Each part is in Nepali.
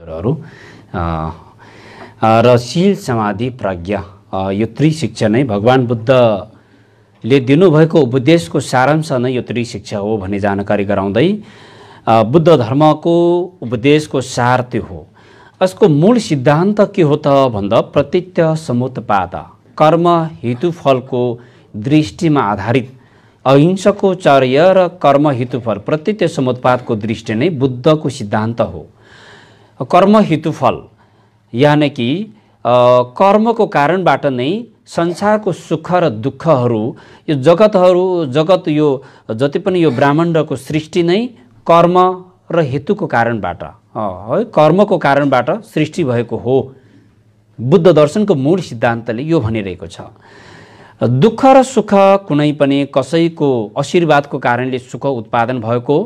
हजुरहरू र शील समाधि प्रज्ञा यो त्रिशिक्षा नै भगवान् बुद्धले दिनुभएको उपदेशको सारांश नै यो त्रिशिक्षा हो भन्ने जानकारी गराउँदै बुद्ध धर्मको उपदेशको सार त्यो हो यसको मूल सिद्धान्त के हो त भन्दा प्रतित्य समुत्पाद कर्म हेतुफलको दृष्टिमा आधारित अहिंसको चर्य र कर्म हेतुफल प्रतित्य समुत्पादको दृष्टि नै बुद्धको सिद्धान्त हो कर्म हेतु फल यानि कि कर्मको कारणबाट नै संसारको सुख र दुःखहरू यो जगतहरू जगत यो जति पनि यो ब्रह्माण्डको सृष्टि नै कर्म र हेतुको कारणबाट है कर्मको कारणबाट सृष्टि भएको हो बुद्ध दर्शनको मूल सिद्धान्तले यो भनिरहेको छ दुःख र सुख कुनै पनि कसैको आशीर्वादको कारणले सुख उत्पादन भएको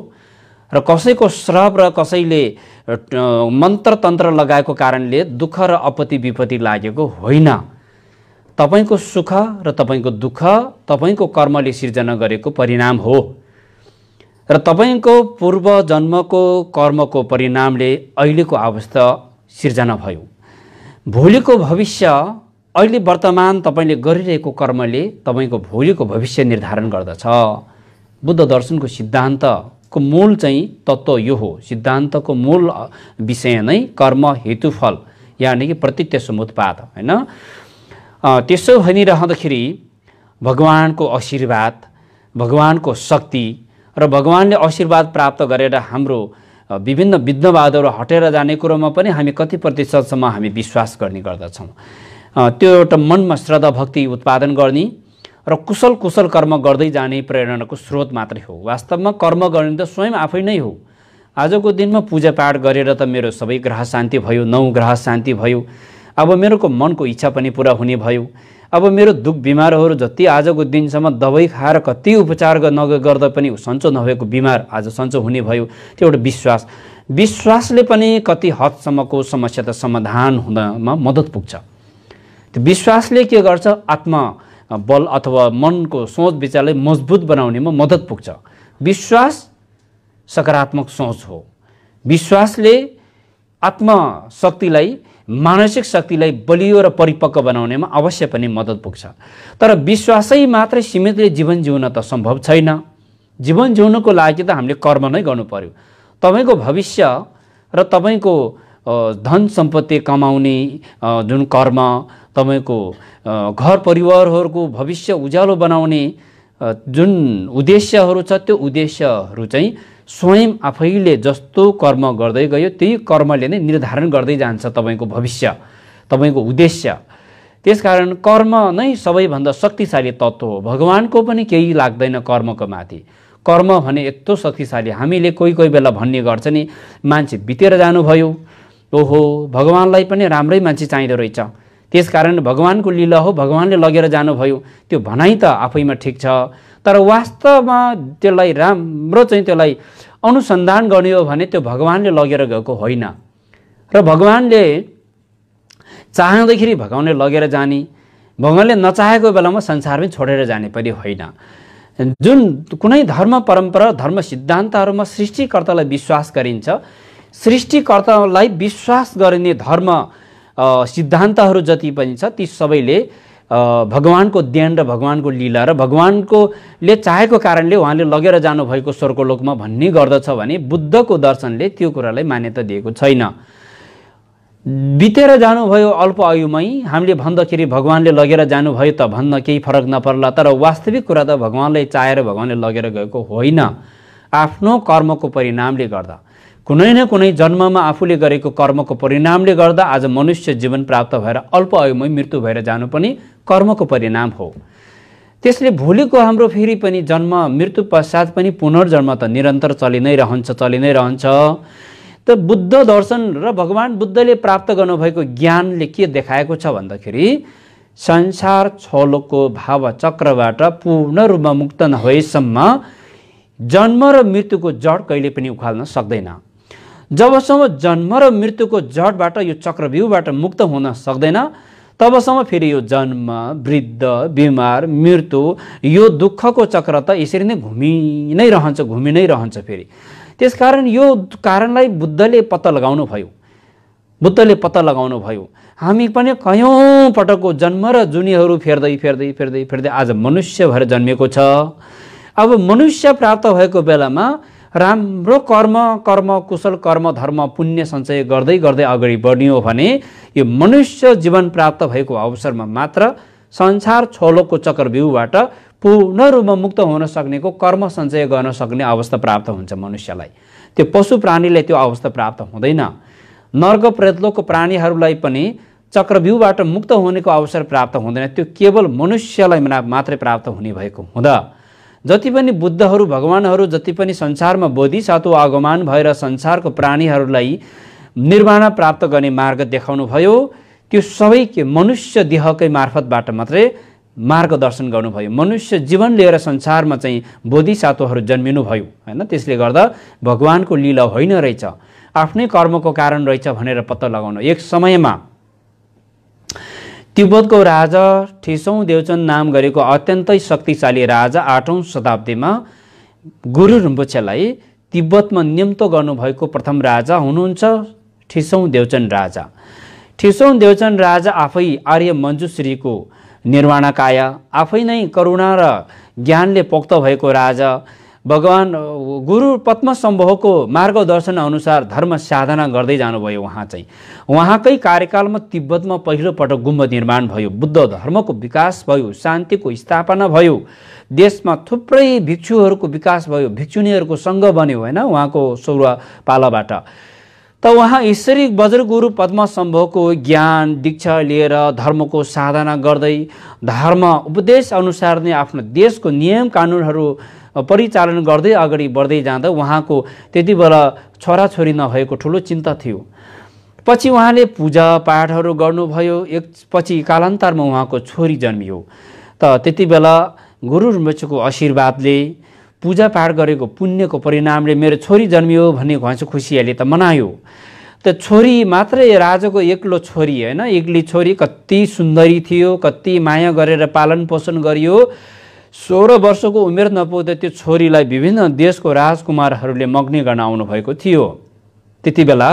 र कसैको श्रव र कसैले मन्त्र तन्त्र लगाएको कारणले दुःख र अपति विपत्ति लागेको होइन तपाईँको सुख र तपाईँको दुःख तपाईँको कर्मले सिर्जना गरेको परिणाम हो र तपाईँको पूर्व जन्मको कर्मको परिणामले अहिलेको अवस्था सिर्जना भयो भोलिको भविष्य अहिले वर्तमान तपाईँले गरिरहेको कर्मले तपाईँको भोलिको भविष्य निर्धारण गर्दछ बुद्ध दर्शनको सिद्धान्त को मूल चाहिँ तत्त्व यो हो सिद्धान्तको मूल विषय नै कर्म हेतुफल यानि कि प्रत्यक्ष समुत्पाद होइन त्यसो भनिरहँदाखेरि भगवानको आशीर्वाद भगवानको शक्ति र भगवानले आशीर्वाद प्राप्त गरेर हाम्रो विभिन्न विघ्नवादहरू हटेर जाने कुरोमा पनि हामी कति प्रतिशतसम्म हामी विश्वास गर्ने गर्दछौँ त्यो एउटा मनमा श्रद्धा भक्ति उत्पादन गर्ने र कुशल कुशल कर्म गर्दै जाने प्रेरणाको स्रोत मात्रै हो वास्तवमा कर्म गर्ने त स्वयं आफै नै हो आजको दिनमा पूजापाठ गरेर त मेरो सबै ग्रह शान्ति भयो नौ ग्रह शान्ति भयो अब मेरोको मनको इच्छा पनि पुरा हुने भयो अब मेरो दुःख बिमारहरू जति आजको दिनसम्म दबाई खाएर कति उपचार नगर्दा पनि सन्चो नभएको बिमार आज सन्चो हुने भयो त्यो एउटा विश्वास विश्वासले पनि कति हदसम्मको समस्या त समाधान हुनमा मद्दत पुग्छ त्यो विश्वासले के गर्छ आत्मा बल अथवा मनको सोच विचारलाई मजबुत बनाउनेमा मद्दत पुग्छ विश्वास सकारात्मक सोच हो विश्वासले आत्मशक्तिलाई मानसिक शक्तिलाई बलियो र परिपक्व बनाउनेमा अवश्य पनि मद्दत पुग्छ तर विश्वासै मात्रै सीमितले जीवन जिउन त सम्भव छैन जीवन जिउनको लागि त हामीले कर्म नै गर्नु पर्यो तपाईँको भविष्य र तपाईँको धन सम्पत्ति कमाउने जुन कर्म तपाईँको घर परिवारहरूको भविष्य उज्यालो बनाउने जुन उद्देश्यहरू छ त्यो उद्देश्यहरू चाहिँ स्वयं आफैले जस्तो कर्म गर्दै गयो त्यही कर्मले नै निर्धारण गर्दै जान्छ तपाईँको भविष्य तपाईँको उद्देश्य त्यसकारण कर्म नै सबैभन्दा शक्तिशाली तत्त्व हो भगवान्को पनि केही लाग्दैन कर्मको माथि कर्म भने यत्रो शक्तिशाली हामीले कोही कोही बेला भन्ने गर्छ नि मान्छे बितेर जानुभयो ओहो भगवान्लाई पनि राम्रै मान्छे चाहिँदो रहेछ त्यसकारण भगवान्को लीला हो भगवान्ले लगेर जानुभयो त्यो भनाइ त आफैमा ठिक छ तर वास्तवमा त्यसलाई राम्रो चाहिँ त्यसलाई अनुसन्धान गर्ने हो भने त्यो भगवान्ले लगेर गएको होइन र भगवान्ले चाहँदाखेरि भगवान्ले लगेर जाने भगवान्ले नचाहेको बेलामा संसारमै छोडेर जाने पनि होइन जुन कुनै धर्म परम्परा धर्म सिद्धान्तहरूमा सृष्टिकर्तालाई विश्वास गरिन्छ सृष्टिकर्तालाई विश्वास गरिने धर्म सिद्धान्तहरू जति पनि छ ती सबैले भगवानको देन र भगवान्को लीला र ले चाहेको कारणले उहाँले लगेर जानुभएको स्वर्गलोकमा भन्ने गर्दछ भने बुद्धको दर्शनले त्यो कुरालाई मान्यता दिएको छैन बितेर जानुभयो अल्प आयुमै हामीले भन्दाखेरि भगवान्ले लगेर जानुभयो त भन्न केही फरक नपर्ला तर वास्तविक कुरा त भगवान्लाई चाहेर भगवान्ले लगेर गएको होइन आफ्नो कर्मको परिणामले गर्दा कुनै न कुनै जन्ममा आफूले गरेको कर्मको परिणामले गर्दा आज मनुष्य जीवन प्राप्त भएर अल्प आयुमै मृत्यु भएर जानु पनि कर्मको परिणाम हो त्यसले भोलिको हाम्रो फेरि पनि जन्म मृत्यु पश्चात पनि पुनर्जन्म त निरन्तर चलि नै रहन्छ चलि नै रहन्छ त बुद्ध दर्शन र भगवान् बुद्धले प्राप्त गर्नुभएको ज्ञानले के देखाएको छ भन्दाखेरि संसार छलोको चक्रबाट पूर्ण रूपमा मुक्त नभएसम्म जन्म र मृत्युको जड कहिले पनि उखाल्न सक्दैन जबसम्म जन्म र मृत्युको जडबाट यो चक्रव्यूहबाट मुक्त हुन सक्दैन तबसम्म फेरि यो जन्म वृद्ध बिमार मृत्यु यो दुःखको चक्र त यसरी नै घुमि नै रहन्छ घुमि नै रहन्छ फेरि त्यसकारण यो कारणलाई बुद्धले पत्ता लगाउनु भयो बुद्धले पत्ता लगाउनु भयो हामी पनि कयौँ पटकको जन्म र जुनीहरू फेर्दै फेर्दै फेर्दै फेर्दै आज मनुष्य भएर जन्मेको छ अब मनुष्य प्राप्त भएको बेलामा राम्रो कर्म कर्म कुशल कर्म धर्म पुण्य सञ्चय गर्दै गर्दै अगाडि हो भने यो मनुष्य जीवन प्राप्त भएको अवसरमा मात्र संसार छोलोको चक्रव्यूहबाट पूर्ण रूपमा मुक्त हुन सक्नेको कर्म सञ्चय गर्न सक्ने अवस्था प्राप्त हुन्छ मनुष्यलाई त्यो पशु प्राणीलाई त्यो अवस्था प्राप्त हुँदैन नर्ग प्रेतलोकको प्राणीहरूलाई पनि चक्रव्यूहबाट मुक्त हुनेको अवसर प्राप्त हुँदैन त्यो केवल मनुष्यलाई मात्रै प्राप्त हुने भएको हुँदा जति पनि बुद्धहरू भगवान्हरू जति पनि संसारमा बोधि सातु आगमान भएर संसारको प्राणीहरूलाई निर्वाण प्राप्त गर्ने मार्ग देखाउनुभयो त्यो सबै के मनुष्य देहकै मार्फतबाट मात्रै मार्गदर्शन गर्नुभयो मनुष्य जीवन लिएर संसारमा चाहिँ बोधि सातुहरू जन्मिनुभयो होइन त्यसले गर्दा भगवान्को लीला होइन रहेछ आफ्नै कर्मको कारण रहेछ भनेर पत्ता लगाउनु एक समयमा तिब्बतको राजा ठिसौँ देवचन नाम गरेको अत्यन्तै शक्तिशाली राजा आठौँ शताब्दीमा गुरु रुम्बुच्छेलाई तिब्बतमा निम्तो गर्नुभएको प्रथम राजा हुनुहुन्छ ठिसौँ देवचन राजा ठिसौँ देवचन राजा आफै आर्य मञ्जुश्रीको निर्वाणकाय आफै नै करुणा र ज्ञानले पोक्त भएको राजा भगवान् गुरु पद्मसम्भवको मार्गदर्शन अनुसार धर्म साधना गर्दै जानुभयो उहाँ चाहिँ उहाँकै कार्यकालमा तिब्बतमा पहिलोपटक गुम्ब निर्माण भयो बुद्ध धर्मको विकास भयो शान्तिको स्थापना भयो देशमा थुप्रै भिक्षुहरूको विकास भयो भिक्षुनीहरूको सङ्घ बन्यो होइन उहाँको सौर पालाबाट त उहाँ यसरी बज्र गुरु पद्मसम्भवको ज्ञान दीक्षा लिएर धर्मको साधना गर्दै धर्म उपदेश अनुसार नै आफ्नो देशको नियम कानुनहरू परिचालन गर्दै अगाडि बढ्दै जाँदा उहाँको त्यति बेला छोराछोरी नभएको ठुलो चिन्ता थियो पछि उहाँले पूजा पाठहरू गर्नुभयो एक पछि कालान्तरमा उहाँको छोरी जन्मियो त त्यति बेला गुरु मेचोको आशीर्वादले पूजापाठ गरेको पुण्यको परिणामले मेरो छोरी जन्मियो भन्ने घुवाँचो खुसियाले त मनायो त छोरी मात्रै राजाको एक्लो छोरी होइन एक्ली छोरी कति सुन्दरी थियो कति माया गरेर पालन पोषण गरियो सोह्र वर्षको उमेर नपुग्दा त्यो छोरीलाई विभिन्न देशको राजकुमारहरूले मग्नी गर्न आउनुभएको थियो त्यति बेला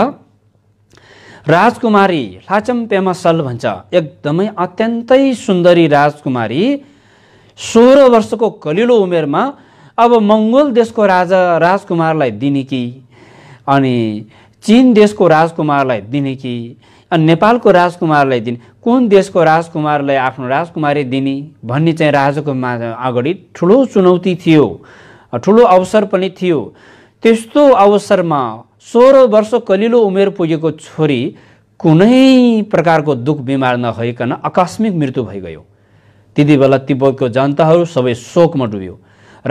राजकुमारी लाचम पेमासल भन्छ एकदमै अत्यन्तै सुन्दरी राजकुमारी सोह्र वर्षको कलिलो उमेरमा अब मङ्गोल देशको राजा राजकुमारलाई दिने कि अनि चिन देशको राजकुमारलाई दिने कि अनि नेपालको राजकुमारलाई दिने कुन देशको राजकुमारलाई आफ्नो राजकुमारी दिने भन्ने चाहिँ राजाको मा अगाडि ठुलो चुनौती थियो ठुलो अवसर पनि थियो त्यस्तो अवसरमा सोह्र वर्ष कलिलो उमेर पुगेको छोरी कुनै प्रकारको दुःख बिमार नभइकन आकस्मिक मृत्यु भइगयो त्यति बेला तिब्बतको जनताहरू सबै शोकमा डुब्यो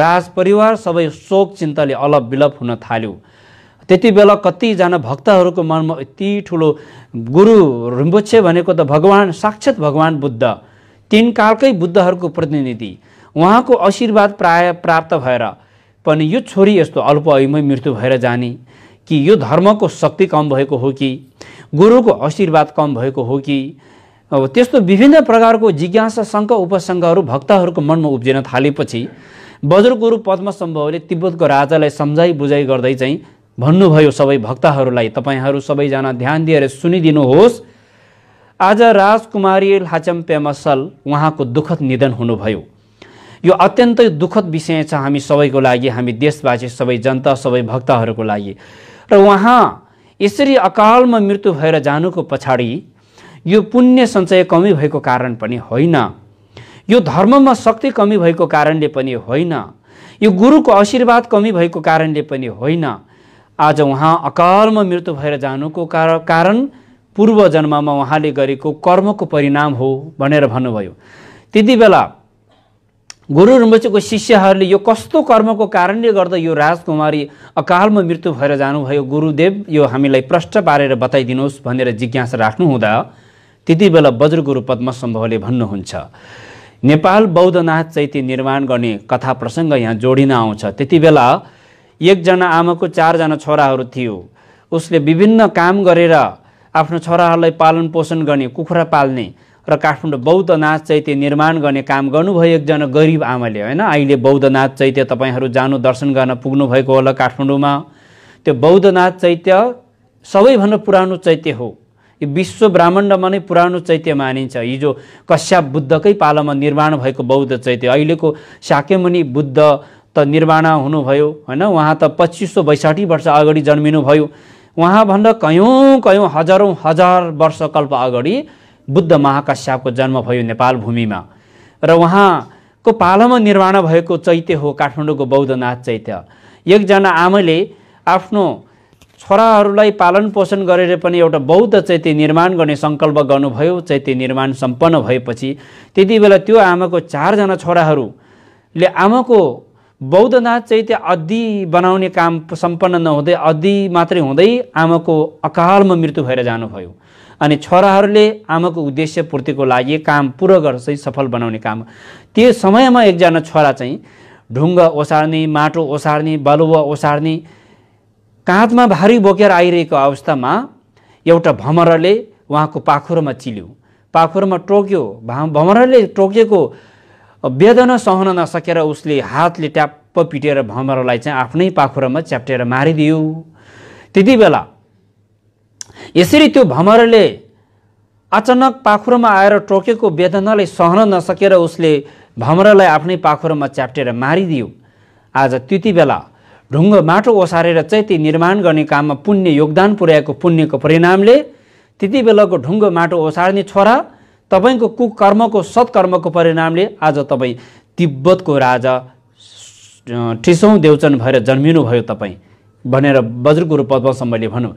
राजपरिवार सबै शोक चिन्ताले अलप विलप हुन थाल्यो त्यति बेला कतिजना भक्तहरूको मनमा यति ठुलो गुरु रिम्बुच्छे भनेको त भगवान् साक्षात् भगवान् बुद्ध तिन कालकै बुद्धहरूको प्रतिनिधि उहाँको आशीर्वाद प्राय प्राप्त भएर पनि यो छोरी यस्तो अल्प मृत्यु भएर जाने कि यो धर्मको शक्ति कम भएको हो कि गुरुको आशीर्वाद कम भएको हो कि अब त्यस्तो विभिन्न प्रकारको जिज्ञासा शङ्क उपशङ्कहरू भक्तहरूको मनमा उब्जिन थालेपछि बज्रगुरु पद्मसम्भवले तिब्बतको राजालाई सम्झाइ बुझाइ गर्दै चाहिँ भन्नुभयो सबै भक्तहरूलाई तपाईँहरू सबैजना ध्यान दिएर सुनिदिनुहोस् आज राजकुमारी पेमसल उहाँको दुःखद निधन हुनुभयो यो अत्यन्तै दुःखद विषय छ हामी सबैको लागि हामी देशवासी सबै जनता सबै भक्तहरूको लागि र उहाँ यसरी अकालमा मृत्यु भएर जानुको पछाडि यो पुण्य सञ्चय कमी भएको कारण पनि होइन यो धर्ममा शक्ति कमी भएको कारणले पनि होइन यो गुरुको आशीर्वाद कमी भएको कारणले पनि होइन आज उहाँ अकालमा मृत्यु भएर जानुको कारण पूर्व जन्ममा उहाँले गरेको कर्मको परिणाम हो भनेर भन्नुभयो त्यति बेला गुरु रुम्बुचको शिष्यहरूले यो कस्तो कर्मको कारणले गर्दा यो राजकुमारी अकालमा मृत्यु भएर जानुभयो गुरुदेव यो हामीलाई प्रष्ट पारेर बताइदिनुहोस् भनेर जिज्ञासा राख्नुहुँदा त्यति बेला वज्रगुरु सम्भवले भन्नुहुन्छ नेपाल बौद्धनाथ चैत्य निर्माण गर्ने कथा प्रसङ्ग यहाँ जोडिन आउँछ त्यति बेला एकजना आमाको चारजना छोराहरू थियो उसले विभिन्न काम गरेर आफ्नो छोराहरूलाई पालन पोषण गर्ने कुखुरा पाल्ने र काठमाडौँ बौद्ध नाच चैत्य निर्माण गर्ने काम गर्नुभयो एकजना गरिब आमाले होइन अहिले बौद्ध नाच चैत्य तपाईँहरू जानु दर्शन गर्न पुग्नुभएको होला काठमाडौँमा त्यो बौद्ध नाच चैत्य सबैभन्दा पुरानो चैत्य हो यो विश्व ब्राह्मण्डमा नै पुरानो चैत्य मानिन्छ हिजो कश्याप बुद्धकै पालामा निर्माण भएको बौद्ध चैत्य अहिलेको शाक्यमुनि बुद्ध त निर्वाण हुनुभयो होइन उहाँ त पच्चिस सौ बैसाठी वर्ष अगाडि जन्मिनुभयो उहाँभन्दा कयौँ कयौँ हजारौँ हजार कल्प अगाडि बुद्ध महाकाश्यापको जन्म भयो नेपाल भूमिमा र उहाँको पालामा निर्माण भएको चैत्य हो काठमाडौँको बौद्धनाथ चैत्य एकजना आमाले आफ्नो छोराहरूलाई पालन पोषण गरेर पनि एउटा बौद्ध चैत्य निर्माण गर्ने सङ्कल्प गर्नुभयो चैत्य निर्माण सम्पन्न भएपछि त्यति बेला त्यो आमाको चारजना छोराहरूले आमाको बौद्धनाथ चाहिँ त्यो अधि बनाउने काम सम्पन्न नहुँदै अधि मात्रै हुँदै आमाको अकालमा मृत्यु भएर जानुभयो अनि छोराहरूले आमाको उद्देश्य पूर्तिको लागि काम पुरा गर्छ सफल बनाउने काम त्यो समयमा एकजना छोरा चाहिँ ढुङ्गा ओसार्ने माटो ओसार्ने बालुवा ओसार्ने काँधमा भारी बोकेर आइरहेको अवस्थामा एउटा भमरले उहाँको पाखुरोमा चिल्यो पाखुरोमा टोक्यो भमरले टोकेको वेदना सहन नसकेर उसले हातले ट्याप्प पिटेर भमरालाई चाहिँ आफ्नै पाखुरामा च्याप्टेर मारिदियो त्यति बेला यसरी त्यो भमरले अचानक पाखुरामा आएर टोकेको वेदनालाई सहन नसकेर उसले भमरालाई आफ्नै पाखुरामा च्याप्टेर मारिदियो आज त्यति बेला ढुङ्गो माटो ओसारेर त्यो निर्माण गर्ने काममा पुण्य योगदान पुर्याएको पुण्यको परिणामले त्यति बेलाको ढुङ्गो माटो ओसार्ने छोरा तपाईँको कुकर्मको सत्कर्मको परिणामले आज तपाईँ तिब्बतको राजा ठिसौँ देउचन भएर जन्मिनुभयो तपाईँ भनेर वज्रगुरु पद्मसम्मले भनौँ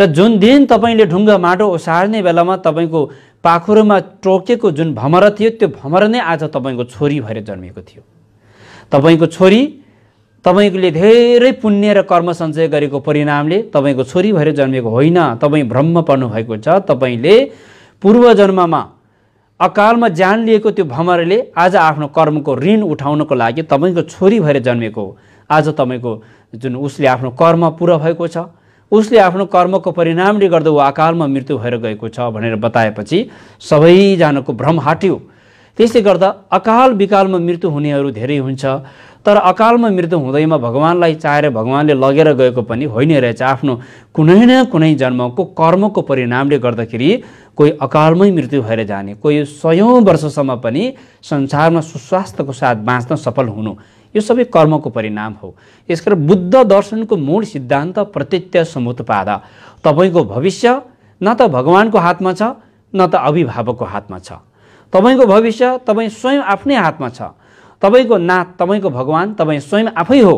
र जुन दिन तपाईँले ढुङ्गा माटो ओसार्ने बेलामा तपाईँको पाखुरोमा टोकेको जुन भमर थियो त्यो भमर नै आज तपाईँको छोरी भएर जन्मिएको थियो तपाईँको छोरी तपाईँले धेरै पुण्य र कर्म सञ्चय गरेको परिणामले तपाईँको छोरी भएर जन्मेको होइन तपाईँ भ्रम पर्नुभएको छ तपाईँले पूर्वजन्ममा अकालमा ज्यान लिएको त्यो भमरले आज आफ्नो कर्मको ऋण उठाउनको लागि तपाईँको छोरी भएर जन्मेको हो आज तपाईँको जुन उसले आफ्नो कर्म पुरा भएको छ उसले आफ्नो कर्मको परिणामले गर्दा ऊ अकालमा मृत्यु भएर गएको छ भनेर बताएपछि सबैजनाको भ्रम हट्यो त्यसले गर्दा अकाल विकालमा मृत्यु हुनेहरू धेरै हुन्छ तर अकालमा मृत्यु हुँदैमा भगवान्लाई चाहेर भगवान्ले लगेर गएको पनि होइन रहेछ आफ्नो कुनै न कुनै जन्मको कर्मको परिणामले गर्दाखेरि कोही अकालमै मृत्यु भएर जाने कोही सयौँ वर्षसम्म पनि संसारमा सुस्वास्थ्यको साथ बाँच्न सफल हुनु यो सबै कर्मको परिणाम हो यसकारण बुद्ध दर्शनको मूल सिद्धान्त प्रत्यत्य समुत्पाद तपाईँको भविष्य न त भगवान्को हातमा छ न त अभिभावकको हातमा छ तपाईँको भविष्य तपाईँ स्वयं आफ्नै हातमा छ तपाईँको नाथ तपाईँको भगवान् तपाईँ स्वयं आफै हो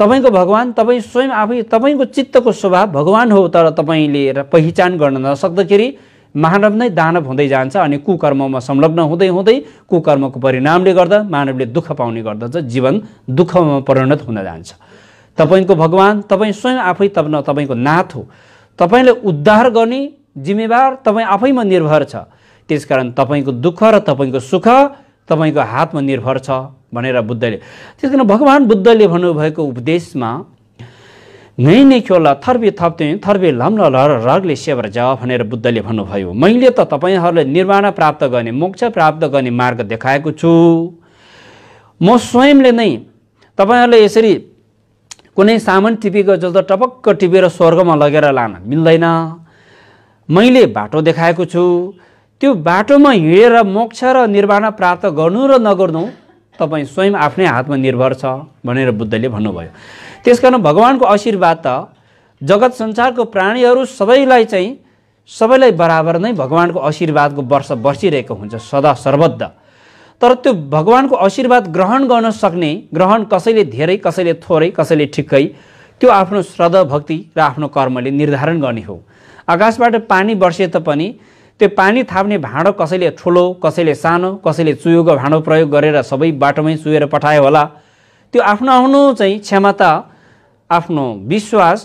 तपाईँको भगवान् तपाईँ स्वयं आफै तपाईँको चित्तको स्वभाव भगवान् हो तर तपाईँले पहिचान गर्न नसक्दाखेरि मानव नै दानव हुँदै जान्छ अनि कुकर्ममा संलग्न हुँदै हुँदै कुकर्मको परिणामले गर्दा मानवले दुःख पाउने गर्दछ जीवन दुःखमा परिणत हुन जान्छ तपाईँको भगवान् तपाईँ स्वयं आफै तप न तपाईँको नाथ हो तपाईँले उद्धार गर्ने जिम्मेवार तपाईँ आफैमा निर्भर छ त्यसकारण तपाईँको दुःख र तपाईँको सुख तपाईँको हातमा निर्भर छ भनेर बुद्धले त्यस कारण भगवान् बुद्धले भन्नुभएको उपदेशमा नै नै खोला थर्बे थप्ते थर्बे लम्ल लहर रगले सेवर जा भनेर बुद्धले भन्नुभयो मैले त तपाईँहरूलाई निर्वाण प्राप्त गर्ने मोक्ष प्राप्त गर्ने मार्ग देखाएको छु म स्वयंले नै तपाईँहरूले यसरी कुनै सामान टिपेको जस्तो टपक्क टिपेर स्वर्गमा लगेर लान मिल्दैन मैले बाटो देखाएको छु त्यो बाटोमा हिँडेर मोक्ष र निर्वाण प्राप्त गर्नु र नगर्नु तपाईँ स्वयं आफ्नै हातमा निर्भर छ भनेर बुद्धले भन्नुभयो त्यसकारण भगवान्को आशीर्वाद त जगत संसारको प्राणीहरू सबैलाई चाहिँ सबैलाई बराबर नै भगवान्को आशीर्वादको वर्ष बर्सिरहेको हुन्छ सदा सर्वद्ध तर त्यो भगवान्को आशीर्वाद ग्रहण गर्न सक्ने ग्रहण कसैले धेरै कसैले थोरै कसैले ठिक्कै त्यो आफ्नो श्रद्धा भक्ति र आफ्नो कर्मले निर्धारण गर्ने हो आकाशबाट पानी बर्से तापनि त्यो पानी थाप्ने भाँडो कसैले ठुलो कसैले सानो कसैले चुयोको भाँडो प्रयोग गरेर सबै बाटोमै चुहेर पठायो होला त्यो आफ्नो आफ्नो चाहिँ क्षमता आफ्नो विश्वास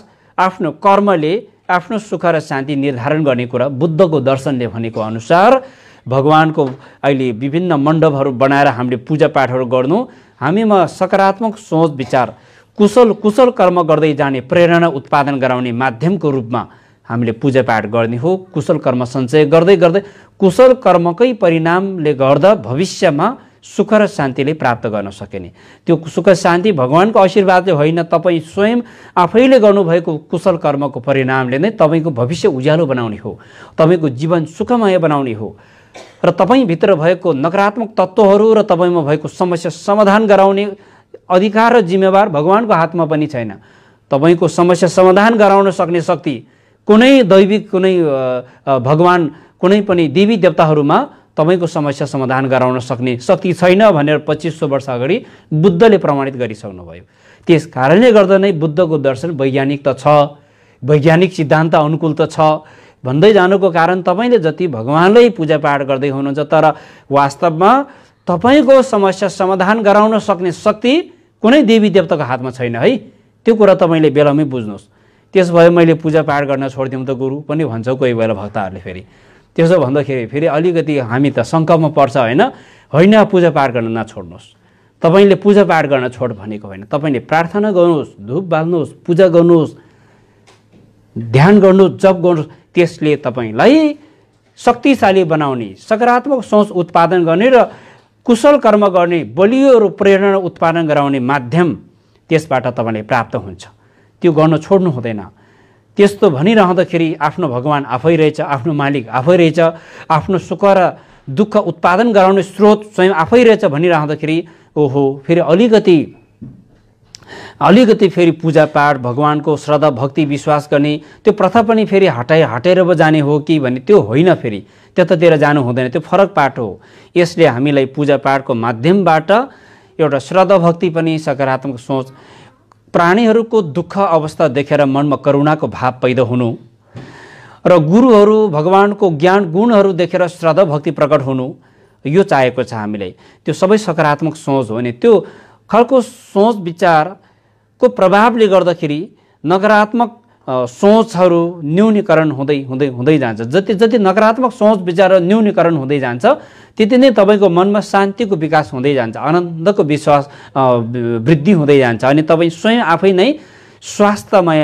आफ्नो कर्मले आफ्नो सुख र शान्ति निर्धारण गर्ने कुरा बुद्धको दर्शनले भनेको अनुसार भगवानको अहिले विभिन्न मण्डपहरू बनाएर हामीले पूजापाठहरू गर्नु हामीमा सकारात्मक सोच विचार कुशल कुशल कर्म गर्दै जाने प्रेरणा उत्पादन गराउने माध्यमको रूपमा हामीले पूजापाठ गर्ने हो कुशल कर्म सञ्चय गर्दै गर्दै कुशल कर्मकै परिणामले गर्दा भविष्यमा सुख र शान्तिले प्राप्त गर्न सकिने त्यो सुख शान्ति भगवान्को आशीर्वादले होइन तपाईँ स्वयं आफैले गर्नुभएको कुशल कर्मको परिणामले नै तपाईँको भविष्य उज्यालो बनाउने हो तपाईँको जीवन सुखमय बनाउने हो र तपाईँभित्र भएको नकारात्मक तत्त्वहरू र तपाईँमा भएको समस्या समाधान गराउने अधिकार र जिम्मेवार भगवान्को हातमा पनि छैन तपाईँको समस्या समाधान गराउन सक्ने शक्ति कुनै दैविक कुनै भगवान कुनै पनि देवी देवताहरूमा तपाईँको समस्या समाधान गराउन सक्ने शक्ति छैन भनेर पच्चिस सौ वर्ष अगाडि बुद्धले प्रमाणित गरिसक्नुभयो त्यस कारणले गर्दा नै बुद्धको दर्शन वैज्ञानिक त छ वैज्ञानिक सिद्धान्त अनुकूल त छ भन्दै जानुको कारण तपाईँले जति भगवान्लाई पूजापाठ गर्दै हुनुहुन्छ तर वास्तवमा तपाईँको समस्या समाधान गराउन सक्ने शक्ति कुनै देवी देवताको हातमा छैन है त्यो कुरा तपाईँले बेलामै बुझ्नुहोस् त्यसो भए मैले पूजापाठ गर्न छोडिदिउँ त गुरु पनि भन्छ कोही बेला भक्तहरूले फेरि त्यसो भन्दाखेरि फेरि अलिकति हामी त शङ्कामा पर्छ होइन होइन पूजापाठ गर्न नछोड्नुहोस् तपाईँले पूजापाठ गर्न छोड भनेको होइन तपाईँले प्रार्थना गर्नुहोस् धुप बाल्नुहोस् पूजा गर्नुहोस् ध्यान गर्नुहोस् जप गर्नुहोस् त्यसले तपाईँलाई शक्तिशाली बनाउने सकारात्मक सोच उत्पादन गर्ने र कुशल कर्म गर्ने बलियो प्रेरणा उत्पादन गराउने माध्यम त्यसबाट तपाईँले प्राप्त हुन्छ त्यो गर्न छोड्नु हुँदैन त्यस्तो भनिरहँदाखेरि आफ्नो भगवान् आफै रहेछ आफ्नो मालिक आफै रहेछ आफ्नो सुख र दुःख उत्पादन गराउने स्रोत स्वयं आफै रहेछ भनिरहँदाखेरि ओहो फेरि अलिकति अलिकति फेरि पूजापाठ भगवान्को श्रद्धा भक्ति विश्वास गर्ने त्यो प्रथा पनि फेरि हटाइ हटेर पो जाने हो कि भन्ने त्यो होइन फेरि त्यतातिर जानु हुँदैन त्यो फरक पाठ हो यसले हामीलाई पूजापाठको माध्यमबाट एउटा श्रद्धा भक्ति पनि सकारात्मक सोच प्राणीहरूको दुःख अवस्था देखेर मनमा करुणाको भाव पैदा हुनु र गुरुहरू भगवान्को ज्ञान गुणहरू देखेर श्रद्धा भक्ति प्रकट हुनु यो चाहेको छ हामीलाई त्यो सबै सकारात्मक सोच हो भने त्यो खालको सोच विचारको प्रभावले गर्दाखेरि नकारात्मक सोचहरू न्यूनीकरण हुँदै हुँदै हुँदै जान्छ जति जति नकारात्मक सोच विचार न्यूनीकरण हुँदै जान्छ त्यति नै तपाईँको मनमा शान्तिको विकास हुँदै जान्छ आनन्दको विश्वास वृद्धि हुँदै जान्छ अनि तपाईँ स्वयं आफै नै स्वास्थ्यमय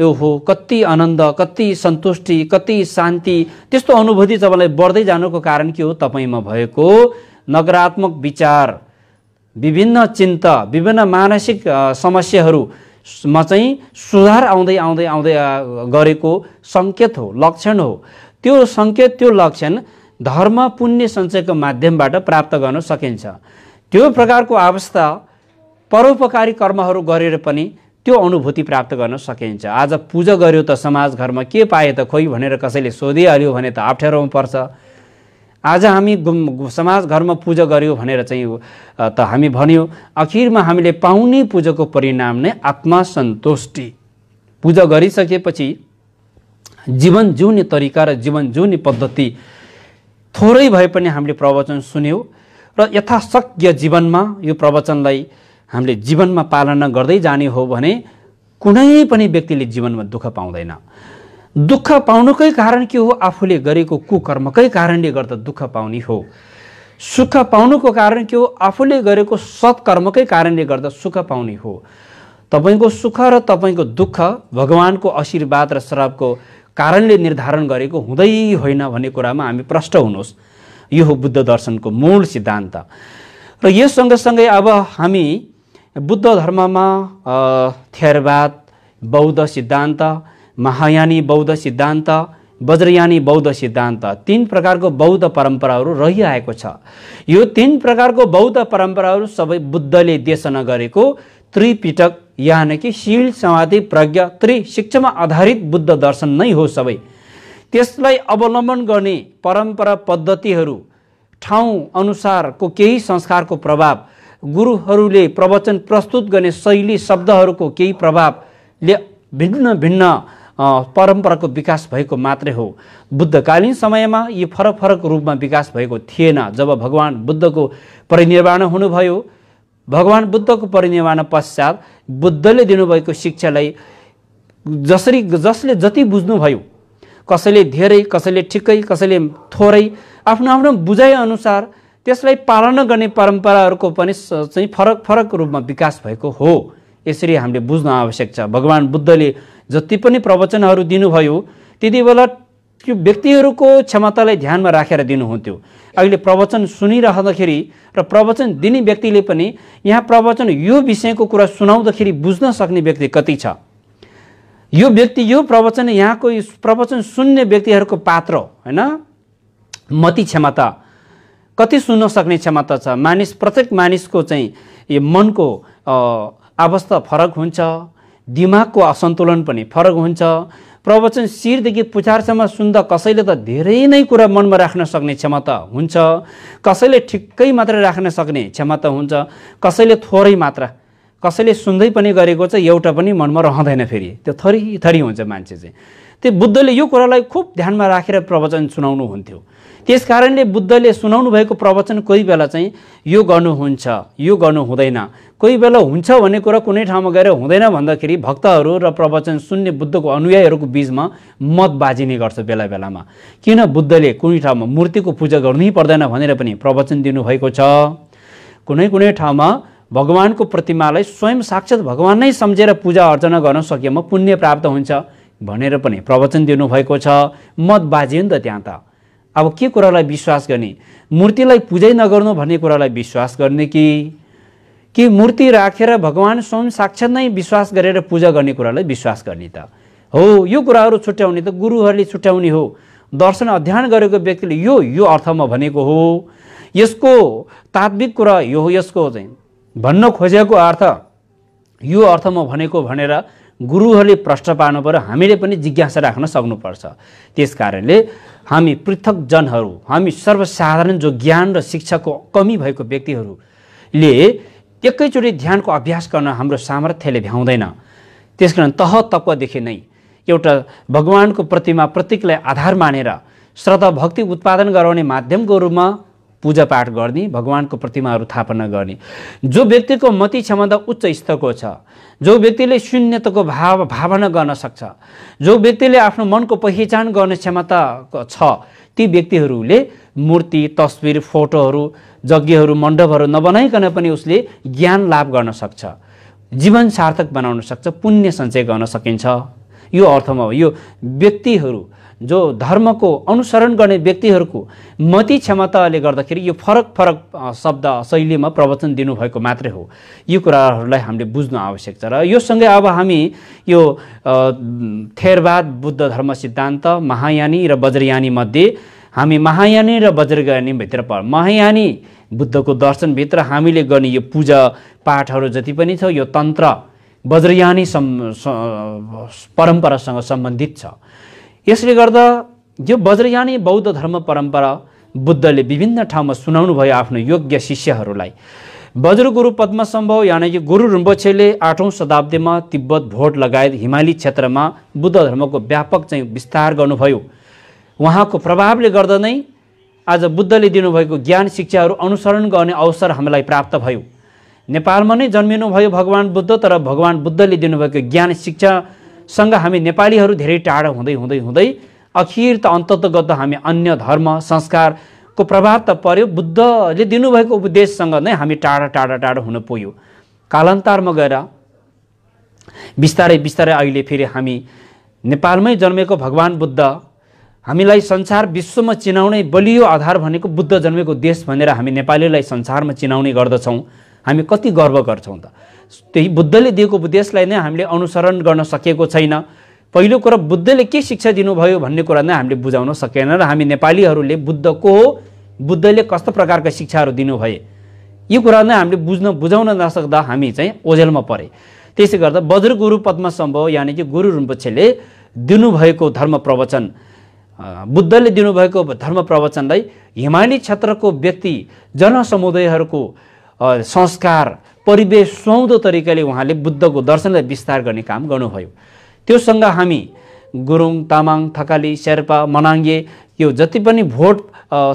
यो हो कति आनन्द कति सन्तुष्टि कति शान्ति त्यस्तो अनुभूति तपाईँलाई बढ्दै जानुको कारण के हो तपाईँमा भएको नकारात्मक विचार विभिन्न चिन्ता विभिन्न मानसिक समस्याहरू मा चाहिँ सुधार आउँदै आउँदै आउँदै गरेको सङ्केत हो लक्षण हो त्यो सङ्केत त्यो लक्षण धर्म पुण्य सञ्चयको माध्यमबाट प्राप्त गर्न सकिन्छ त्यो प्रकारको अवस्था परोपकारी कर्महरू गरेर पनि त्यो अनुभूति प्राप्त गर्न सकिन्छ आज पूजा गर्यो त समाज घरमा के पाए त खोइ भनेर कसैले सोधिहाल्यो भने त अप्ठ्यारोमा पर्छ आज हामी समाज घरमा पूजा गऱ्यौँ भनेर चाहिँ त हामी भन्यो आखिरमा हामीले पाउने पूजाको परिणाम नै आत्मसन्तुष्टि पूजा गरिसकेपछि जीवन जिउने तरिका र जीवन जिउने पद्धति थोरै भए पनि हामीले प्रवचन सुन्यौँ र यथाशक्य जीवनमा यो प्रवचनलाई हामीले जीवनमा पालना गर्दै जाने हो भने कुनै पनि व्यक्तिले जीवनमा दुःख पाउँदैन दुःख पाउनुकै कारण के हो आफूले गरेको कुकर्मकै कारणले गर्दा दुःख पाउने हो सुख पाउनुको कारण के हो आफूले गरेको सत्कर्मकै कारणले गर्दा सुख पाउने हो तपाईँको सुख र तपाईँको दुःख भगवान्को आशीर्वाद र श्रापको कारणले निर्धारण गरेको हुँदै होइन भन्ने कुरामा हामी प्रष्ट हुनुहोस् यो हो बुद्ध दर्शनको मूल सिद्धान्त र यस सँगसँगै अब हामी बुद्ध धर्ममा थेरवाद बौद्ध सिद्धान्त महायानी बौद्ध सिद्धान्त वज्रयानी बौद्ध सिद्धान्त तिन प्रकारको बौद्ध परम्पराहरू रहिआएको छ यो तिन प्रकारको बौद्ध परम्पराहरू सबै बुद्धले देशना गरेको त्रिपिटक यहाँ कि शील समाधि प्रज्ञा त्रिशिक्षामा आधारित बुद्ध दर्शन नै हो सबै त्यसलाई अवलम्बन गर्ने परम्परा पद्धतिहरू ठाउँ अनुसारको केही संस्कारको प्रभाव गुरुहरूले प्रवचन प्रस्तुत गर्ने शैली शब्दहरूको केही प्रभावले भिन्न भिन्न परम्पराको विकास भएको मात्रै हो बुद्धकालीन समयमा यी फरक फरक रूपमा विकास भएको थिएन जब भगवान् बुद्धको परिनिर्वाण हुनुभयो भगवान् बुद्धको परिनिर्वाण पश्चात बुद्धले दिनुभएको शिक्षालाई जसरी जसले जति बुझ्नुभयो कसैले धेरै कसैले ठिकै कसैले थोरै आफ्नो आफ्नो बुझाइअनुसार त्यसलाई पालना गर्ने परम्पराहरूको पनि चाहिँ फरक फरक रूपमा विकास भएको हो यसरी हामीले बुझ्न आवश्यक छ भगवान् बुद्धले जति पनि प्रवचनहरू दिनुभयो त्यति बेला त्यो व्यक्तिहरूको क्षमतालाई ध्यानमा राखेर दिनुहुन्थ्यो अहिले प्रवचन सुनिरहँदाखेरि र प्रवचन दिने व्यक्तिले पनि यहाँ प्रवचन यो विषयको कुरा सुनाउँदाखेरि बुझ्न सक्ने व्यक्ति कति छ यो व्यक्ति यो प्रवचन यहाँको प्रवचन सुन्ने व्यक्तिहरूको पात्र होइन मती क्षमता कति सुन्न सक्ने क्षमता छ मानिस प्रत्येक मानिसको चाहिँ यो मनको अवस्था फरक हुन्छ दिमागको असन्तुलन पनि फरक हुन्छ प्रवचन शिरदेखि पुछारसम्म सुन्दा कसैले त धेरै नै कुरा मनमा राख्न सक्ने क्षमता हुन्छ कसैले ठिक्कै मात्र राख्न सक्ने क्षमता हुन्छ कसैले थोरै मात्र कसैले सुन्दै पनि गरेको चाहिँ एउटा पनि मनमा रहँदैन फेरि त्यो थरी थरी हुन्छ मान्छे चाहिँ त्यो बुद्धले यो कुरालाई खुब ध्यानमा राखेर प्रवचन सुनाउनु हुन्थ्यो त्यस कारणले बुद्धले सुनाउनु भएको प्रवचन कोही बेला चाहिँ यो गर्नुहुन्छ यो गर्नु हुँदैन कोही बेला हुन्छ भन्ने कुरा कुनै ठाउँमा गएर हुँदैन भन्दाखेरि भक्तहरू र प्रवचन सुन्ने बुद्धको अनुयायीहरूको बिचमा मत बाजिने गर्छ बेला बेलामा किन बुद्धले कुनै ठाउँमा मूर्तिको पूजा गर्नै पर्दैन भनेर पनि प्रवचन दिनुभएको छ कुनै कुनै ठाउँमा भगवानको प्रतिमालाई स्वयं साक्षात भगवान नै सम्झेर पूजा अर्चना गर्न सकेमा पुण्य प्राप्त हुन्छ भनेर पनि प्रवचन दिनुभएको छ मत बाजियो नि त त्यहाँ त अब के कुरालाई विश्वास गर्ने मूर्तिलाई पूजै नगर्नु भन्ने कुरालाई विश्वास गर्ने कि कि मूर्ति राखेर भगवान् स्वयं साक्षात नै विश्वास गरेर पूजा गर्ने कुरालाई विश्वास गर्ने त हो यो कुराहरू छुट्याउने त गुरुहरूले छुट्याउने हो दर्शन अध्ययन गरेको व्यक्तिले यो यो अर्थमा भनेको हो यसको तात्विक कुरा यो हो यसको चाहिँ भन्न खोजेको अर्थ यो अर्थमा भनेको भनेर गुरुहरूले प्रश्न पार्नु पऱ्यो हामीले पनि जिज्ञासा राख्न सक्नुपर्छ त्यस कारणले हामी पृथक जनहरू हामी सर्वसाधारण जो ज्ञान र शिक्षाको कमी भएको व्यक्तिहरूले एकैचोटि ध्यानको अभ्यास गर्न हाम्रो सामर्थ्यले भ्याउँदैन त्यस कारण तह तपदेखि नै एउटा भगवानको प्रतिमा प्रतीकलाई आधार मानेर श्रद्धा भक्ति उत्पादन गराउने माध्यमको रूपमा पूजापाठ गर्ने भगवान्को प्रतिमाहरू थापना गर्ने जो व्यक्तिको मती क्षमता उच्च स्तरको छ जो व्यक्तिले शून्यताको भाव भावना गर्न सक्छ जो व्यक्तिले आफ्नो मनको पहिचान गर्ने क्षमता छ ती व्यक्तिहरूले मूर्ति तस्विर फोटोहरू यज्ञहरू मण्डपहरू नबनाइकन पनि उसले ज्ञान लाभ गर्न सक्छ जीवन सार्थक बनाउन सक्छ पुण्य सञ्चय गर्न सकिन्छ यो अर्थमा हो यो व्यक्तिहरू जो धर्मको अनुसरण गर्ने व्यक्तिहरूको मति क्षमताले गर्दाखेरि यो फरक फरक शब्द शैलीमा प्रवचन दिनुभएको मात्रै हो यो कुराहरूलाई हामीले बुझ्नु आवश्यक छ र सँगै अब हामी यो थेरवाद बुद्ध धर्म सिद्धान्त महायानी र बज्रयानी मध्ये हामी महायानी र बज्रयानीभित्र प महायानी बुद्धको दर्शनभित्र हामीले गर्ने यो पूजा पाठहरू जति पनि छ यो तन्त्र बज्रयानी सम् परम्परासँग सम्बन्धित छ यसले गर्दा यो वज्रयानी बौद्ध धर्म परम्परा बुद्धले विभिन्न ठाउँमा सुनाउनु भयो आफ्नो योग्य शिष्यहरूलाई वज्रगुरु पद्मसम्भव यानि कि गुरु रुम्बोछेले आठौँ शताब्दीमा तिब्बत भोट लगायत हिमाली क्षेत्रमा बुद्ध धर्मको व्यापक चाहिँ विस्तार गर्नुभयो उहाँको प्रभावले गर्दा नै आज बुद्धले दिनुभएको ज्ञान शिक्षाहरू अनुसरण गर्ने अवसर हामीलाई प्राप्त भयो नेपालमा नै जन्मिनुभयो भगवान् बुद्ध तर भगवान् बुद्धले दिनुभएको ज्ञान शिक्षा सँग हामी नेपालीहरू धेरै टाढा हुँदै हुँदै हुँदै अखिर त अन्ततगत हामी अन्य धर्म संस्कारको प्रभाव त पर्यो बुद्धले दिनुभएको उपदेशसँग नै हामी टाढा टाढा टाढा हुन पुग्यो कालान्तारमा गएर बिस्तारै बिस्तारै अहिले फेरि हामी नेपालमै जन्मेको भगवान् बुद्ध हामीलाई संसार विश्वमा चिनाउने बलियो आधार भनेको बुद्ध जन्मेको देश भनेर हामी नेपालीलाई संसारमा चिनाउने गर्दछौँ हामी कति गर्व गर्छौँ त त्यही बुद्धले दिएको उपदेशलाई नै हामीले अनुसरण गर्न सकेको छैन पहिलो कुरा बुद्धले के शिक्षा दिनुभयो भन्ने कुरा नै हामीले बुझाउन सकेन र हामी नेपालीहरूले बुद्ध को हो बुद्धले कस्तो प्रकारका शिक्षाहरू दिनुभए यो कुरा नै हामीले बुझ्न बुझाउन नसक्दा हामी चाहिँ ओझेलमा परे त्यसै गर्दा बज्र गुरु पद्म सम्भव यानि कि गुरु रुम्पक्षेले दिनुभएको धर्म प्रवचन बुद्धले दिनुभएको धर्म प्रवचनलाई हिमाली क्षेत्रको व्यक्ति जनसमुदायहरूको संस्कार परिवेश सुहाउँदो तरिकाले उहाँले बुद्धको दर्शनलाई विस्तार गर्ने काम गर्नुभयो त्योसँग हामी गुरुङ तामाङ थकाली शेर्पा मनाङ्गे यो जति पनि भोट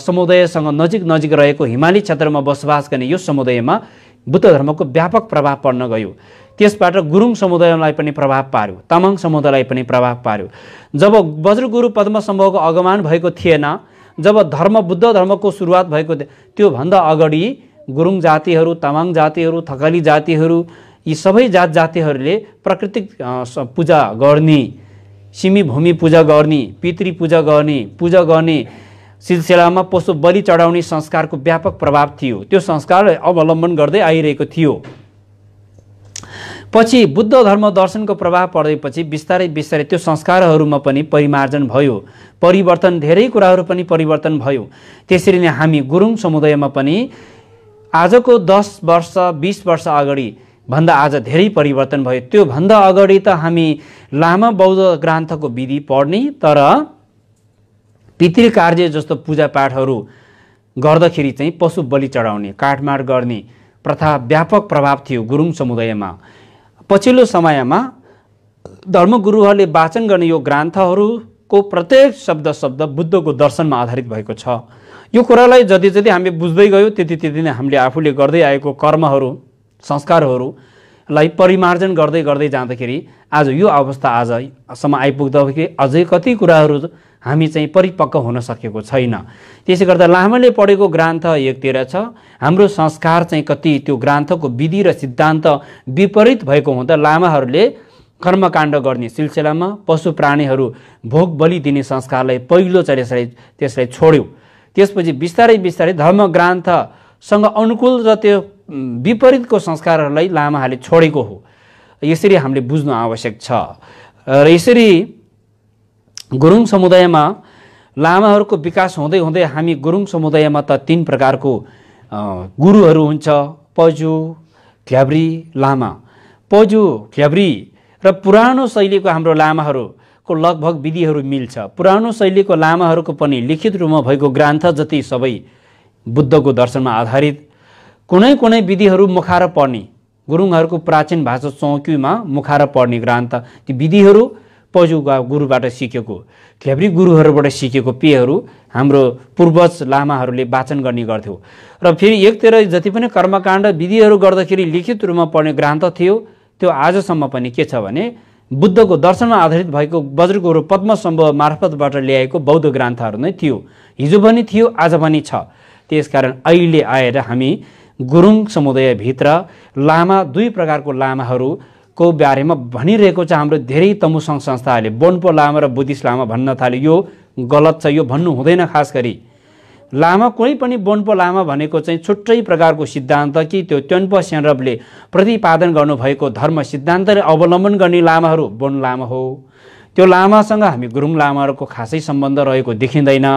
समुदायसँग नजिक नजिक रहेको हिमाली क्षेत्रमा बसोबास गर्ने यो समुदायमा बुद्ध धर्मको व्यापक प्रभाव पर्न गयो त्यसबाट गुरुङ समुदायलाई पनि प्रभाव पार्यो तामाङ समुदायलाई पनि प्रभाव पार्यो जब वज्रगुरु पद्म समूहको आगमन भएको थिएन जब धर्म बुद्ध धर्मको सुरुवात भएको त्योभन्दा अगाडि गुरुङ जातिहरू तामाङ जातिहरू थकाली जातिहरू यी सबै जात जातिहरूले प्राकृतिक पूजा गर्ने सिमी भूमि पूजा गर्ने पितृ पूजा गर्ने पूजा गर्ने सिलसिलामा पशु बलि चढाउने संस्कारको व्यापक प्रभाव थियो त्यो संस्कार अवलम्बन गर्दै आइरहेको थियो पछि बुद्ध धर्म दर्शनको प्रभाव पर्दैपछि बिस्तारै बिस्तारै त्यो संस्कारहरूमा पनि परिमार्जन भयो परिवर्तन धेरै कुराहरू पनि परिवर्तन भयो त्यसरी नै हामी गुरुङ समुदायमा पनि आजको दस वर्ष बिस वर्ष अगाडि भन्दा आज धेरै परिवर्तन भयो त्योभन्दा अगाडि त हामी लामा बौद्ध ग्रन्थको विधि पढ्ने तर पितृ कार्य जस्तो पूजापाठहरू गर्दाखेरि चाहिँ पशु बलि चढाउने काठमाड गर्ने प्रथा व्यापक प्रभाव थियो गुरुङ समुदायमा पछिल्लो समयमा धर्मगुरुहरूले वाचन गर्ने यो ग्रन्थहरूको प्रत्येक शब्द शब्द बुद्धको दर्शनमा आधारित भएको छ यो कुरालाई जति जति हामी बुझ्दै गयौँ त्यति त्यति नै हामीले आफूले गर्दै आएको कर्महरू संस्कारहरूलाई परिमार्जन गर्दै गर्दै जाँदाखेरि आज यो अवस्था आजसम्म आइपुग्दाखेरि अझै कति कुराहरू हामी चाहिँ परिपक्व हुन सकेको छैन त्यसै गर्दा लामाले पढेको ग्रन्थ एकतिर छ हाम्रो संस्कार चाहिँ कति त्यो ग्रन्थको विधि र सिद्धान्त विपरीत भएको हुँदा लामाहरूले कर्मकाण्ड गर्ने सिलसिलामा पशु प्राणीहरू भोग बलि दिने संस्कारलाई पहिलो चाहिँ त्यसलाई छोड्यौँ त्यसपछि बिस्तारै बिस्तारै धर्मग्रन्थसँग अनुकूल र त्यो विपरीतको संस्कारहरूलाई लामाहरूले छोडेको हो यसरी हामीले बुझ्नु आवश्यक छ र यसरी गुरुङ समुदायमा लामाहरूको विकास हुँदै हुँदै हामी गुरुङ समुदायमा त तिन प्रकारको गुरुहरू हुन्छ पजु ख्याब्री लामा पजु ख्याब्री र पुरानो शैलीको हाम्रो लामाहरू को लगभग विधिहरू मिल्छ पुरानो शैलीको लामाहरूको पनि लिखित रूपमा भएको ग्रन्थ जति सबै बुद्धको दर्शनमा आधारित कुनै कुनै विधिहरू मुखार पढ्ने गुरुङहरूको प्राचीन भाषा चौकीमा मुखार पढ्ने ग्रन्थ ती विधिहरू पजु गुरुबाट सिकेको खेब्री गुरुहरूबाट सिकेको पेयहरू हाम्रो पूर्वज लामाहरूले वाचन गर्ने गर्थ्यो र फेरि एकतिर जति पनि कर्मकाण्ड विधिहरू गर्दाखेरि लिखित रूपमा पढ्ने ग्रन्थ थियो त्यो आजसम्म पनि के छ भने बुद्धको दर्शनमा आधारित भएको वज्रगुरु पद्मसम्भव मार्फतबाट ल्याएको बौद्ध ग्रन्थहरू नै थियो हिजो पनि थियो आज पनि छ त्यसकारण अहिले आएर हामी गुरुङ समुदायभित्र लामा दुई प्रकारको लामाहरूको बारेमा भनिरहेको छ हाम्रो धेरै तमु सङ्घ संस्थाहरूले बोन्पो लामा र बुद्धिस्ट लामा भन्न थाल्यो यो गलत छ यो भन्नु हुँदैन खास गरी लामा कुनै पनि बोन्पो लामा भनेको चाहिँ छुट्टै प्रकारको सिद्धान्त कि त्यो त्यन्पो सेनरबले प्रतिपादन गर्नुभएको धर्म सिद्धान्तले अवलम्बन गर्ने लामाहरू बोन लामा हो त्यो लामासँग हामी गुरुङ लामाहरूको खासै सम्बन्ध रहेको देखिँदैन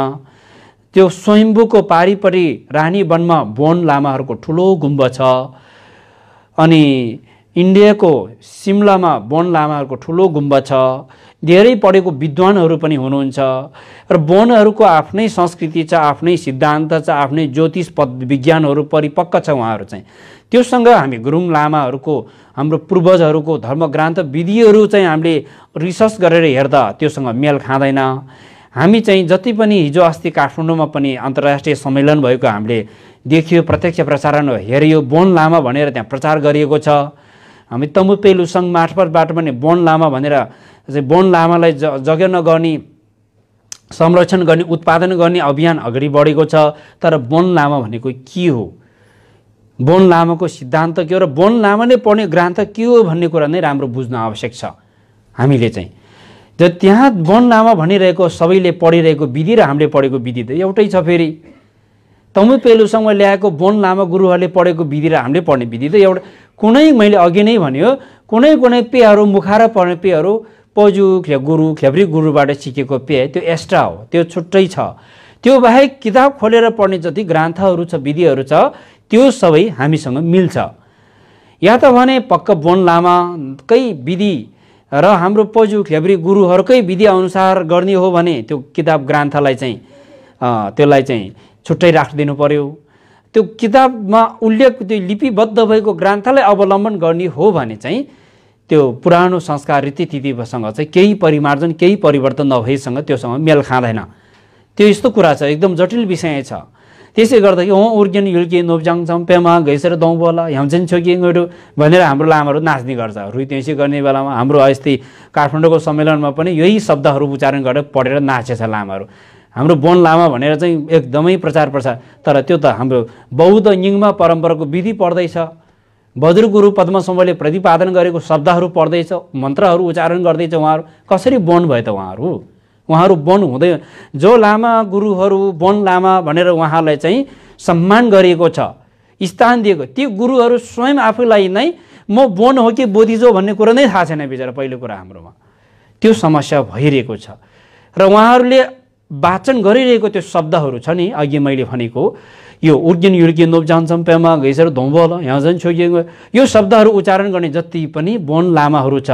त्यो स्वयम्भूको पारिपरि रानी वनमा बोन लामाहरूको ठुलो गुम्ब छ अनि इन्डियाको सिमलामा वन लामाहरूको ठुलो गुम्बा छ धेरै पढेको विद्वानहरू पनि हुनुहुन्छ र वनहरूको आफ्नै संस्कृति छ आफ्नै सिद्धान्त छ आफ्नै ज्योतिष पद विज्ञानहरू परिपक्क छ उहाँहरू चाहिँ त्योसँग हामी गुरुङ लामाहरूको हाम्रो पूर्वजहरूको धर्मग्रन्थ विधिहरू चाहिँ हामीले रिसर्च गरेर हेर्दा त्योसँग मेल खाँदैन हामी चाहिँ जति पनि हिजो अस्ति काठमाडौँमा पनि अन्तर्राष्ट्रिय सम्मेलन भएको हामीले देखियो प्रत्यक्ष प्रसारण हेऱ्यो वन लामा भनेर त्यहाँ प्रचार गरिएको छ हामी तमुपेलु सङ्घ मार्फतबाट पनि वन लामा भनेर चाहिँ वन लामालाई ज जग्गा नगर्ने संरक्षण गर्ने उत्पादन गर्ने अभियान अगाडि बढेको छ तर वन लामा भनेको के हो वन लामाको सिद्धान्त के हो र वन लामा नै पढ्ने ग्रन्थ के हो भन्ने कुरा नै राम्रो बुझ्न आवश्यक छ हामीले चाहिँ र त्यहाँ वन लामा भनिरहेको सबैले पढिरहेको विधि र हामीले पढेको विधि त एउटै छ फेरि तमु पेलुसँग ल्याएको वन लामा गुरुहरूले पढेको विधि र हामीले पढ्ने विधि त एउटा कुनै मैले अघि नै भन्यो कुनै कुनै पेयहरू मुखाएर पर्ने पेयहरू पजु खे गुरु खेब्री गुरुबाट सिकेको पेय त्यो एक्स्ट्रा हो त्यो छुट्टै छ त्यो बाहेक किताब खोलेर पढ्ने जति ग्रन्थहरू छ विधिहरू छ त्यो सबै हामीसँग मिल्छ या त भने पक्क बोन लामाकै विधि र हाम्रो पजु खेब्री गुरुहरूकै विधि अनुसार गर्ने हो भने त्यो किताब ग्रन्थलाई चाहिँ त्यसलाई चाहिँ छुट्टै राखिदिनु पऱ्यो त्यो किताबमा उल्लेख त्यो लिपिबद्ध भएको ग्रन्थलाई अवलम्बन गर्ने हो भने चाहिँ त्यो पुरानो संस्कार रीतिथितिसँग चाहिँ केही परिमार्जन केही परिवर्तन नभएसँग त्योसँग मेल खाँदैन त्यो यस्तो कुरा छ एकदम जटिल विषय छ त्यसै गर्दाखेरि हो उर्गेन युल्के नोब्जाङ चम्पेमा घैसेर दौँ बोला ह्याम्चेन छोकिङहरू भनेर हाम्रो लामाहरू नाच्ने गर्छ रुइतेसी गर्ने बेलामा हाम्रो अस्ति काठमाडौँको सम्मेलनमा पनि यही शब्दहरू उच्चारण गरेर पढेर नाचेछ लामाहरू हाम्रो वन लामा भनेर चाहिँ एकदमै प्रचार प्रसार तर त्यो त हाम्रो बौद्ध निङ्मा परम्पराको विधि पर्दैछ पढ्दैछ गुरु पद्मसम्भले प्रतिपादन गरेको शब्दहरू पढ्दैछ मन्त्रहरू उच्चारण गर्दैछ उहाँहरू कसरी वन भयो त उहाँहरू उहाँहरू वन हुँदै जो लामा गुरुहरू वन लामा भनेर उहाँलाई चाहिँ सम्मान गरिएको छ स्थान दिएको ती गुरुहरू स्वयं आफूलाई नै म वन हो कि बोधिजो भन्ने कुरो नै थाहा छैन बिचरा पहिलो कुरा हाम्रोमा त्यो समस्या भइरहेको छ र उहाँहरूले वाचन गरिरहेको त्यो शब्दहरू छ नि अघि मैले भनेको यो उर्गिन युर्गिन नोब्जान पेमा घैसेर धोम्बल यहाँ झन् छोइएको यो शब्दहरू उच्चारण गर्ने जति पनि वन लामाहरू छ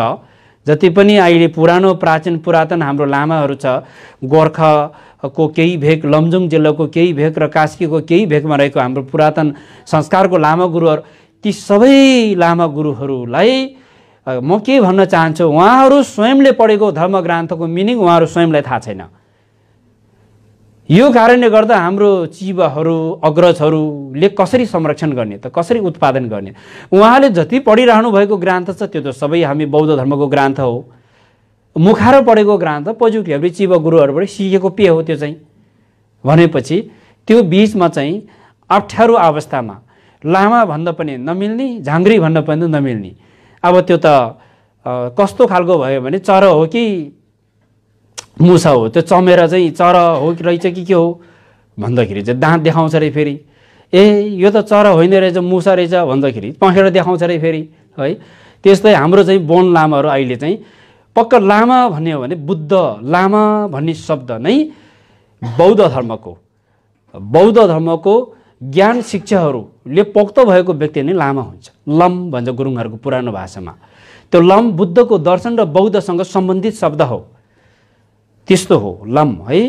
जति पनि अहिले पुरानो प्राचीन पुरातन हाम्रो लामाहरू छ गोर्खाको केही भेग लमजुङ जिल्लाको केही भेग र कास्कीको केही भेगमा रहेको हाम्रो पुरातन संस्कारको लामा गुरुहरू ती सबै लामा गुरुहरूलाई म के भन्न चाहन्छु उहाँहरू स्वयंले पढेको धर्म ग्रन्थको मिनिङ उहाँहरू स्वयंलाई थाहा छैन यो कारणले गर्दा हाम्रो चिवाहरू अग्रजहरूले कसरी संरक्षण गर्ने त कसरी उत्पादन गर्ने उहाँले जति पढिरहनु भएको ग्रन्थ छ त्यो त सबै हामी बौद्ध धर्मको ग्रन्थ हो मुखारो पढेको ग्रन्थ पजुकीहरूले चिवा गुरुहरूबाट सिकेको पे हो त्यो चाहिँ भनेपछि त्यो बिचमा चाहिँ अप्ठ्यारो अवस्थामा लामा भन्दा पनि नमिल्ने झाङ्ग्री भन्दा पनि नमिल्ने अब त्यो त कस्तो खालको भयो भने चरो हो कि मुसा हो त्यो चमेर चाहिँ चर हो कि रहेछ कि के हो भन्दाखेरि चाहिँ दाँत देखाउँछ अरे फेरि ए यो त चरा होइन रहेछ मुसा रहेछ भन्दाखेरि पखेर देखाउँछ अरे फेरि है त्यस्तै हाम्रो चाहिँ बोन लामाहरू अहिले चाहिँ पक्क लामा भन्ने हो भने बुद्ध लामा भन्ने शब्द नै बौद्ध धर्मको बौद्ध धर्मको ज्ञान शिक्षाहरूले पोक्त भएको व्यक्ति नै लामा हुन्छ लम भन्छ गुरुङहरूको पुरानो भाषामा त्यो लम बुद्धको दर्शन र बौद्धसँग सम्बन्धित शब्द हो त्यस्तो हो लम है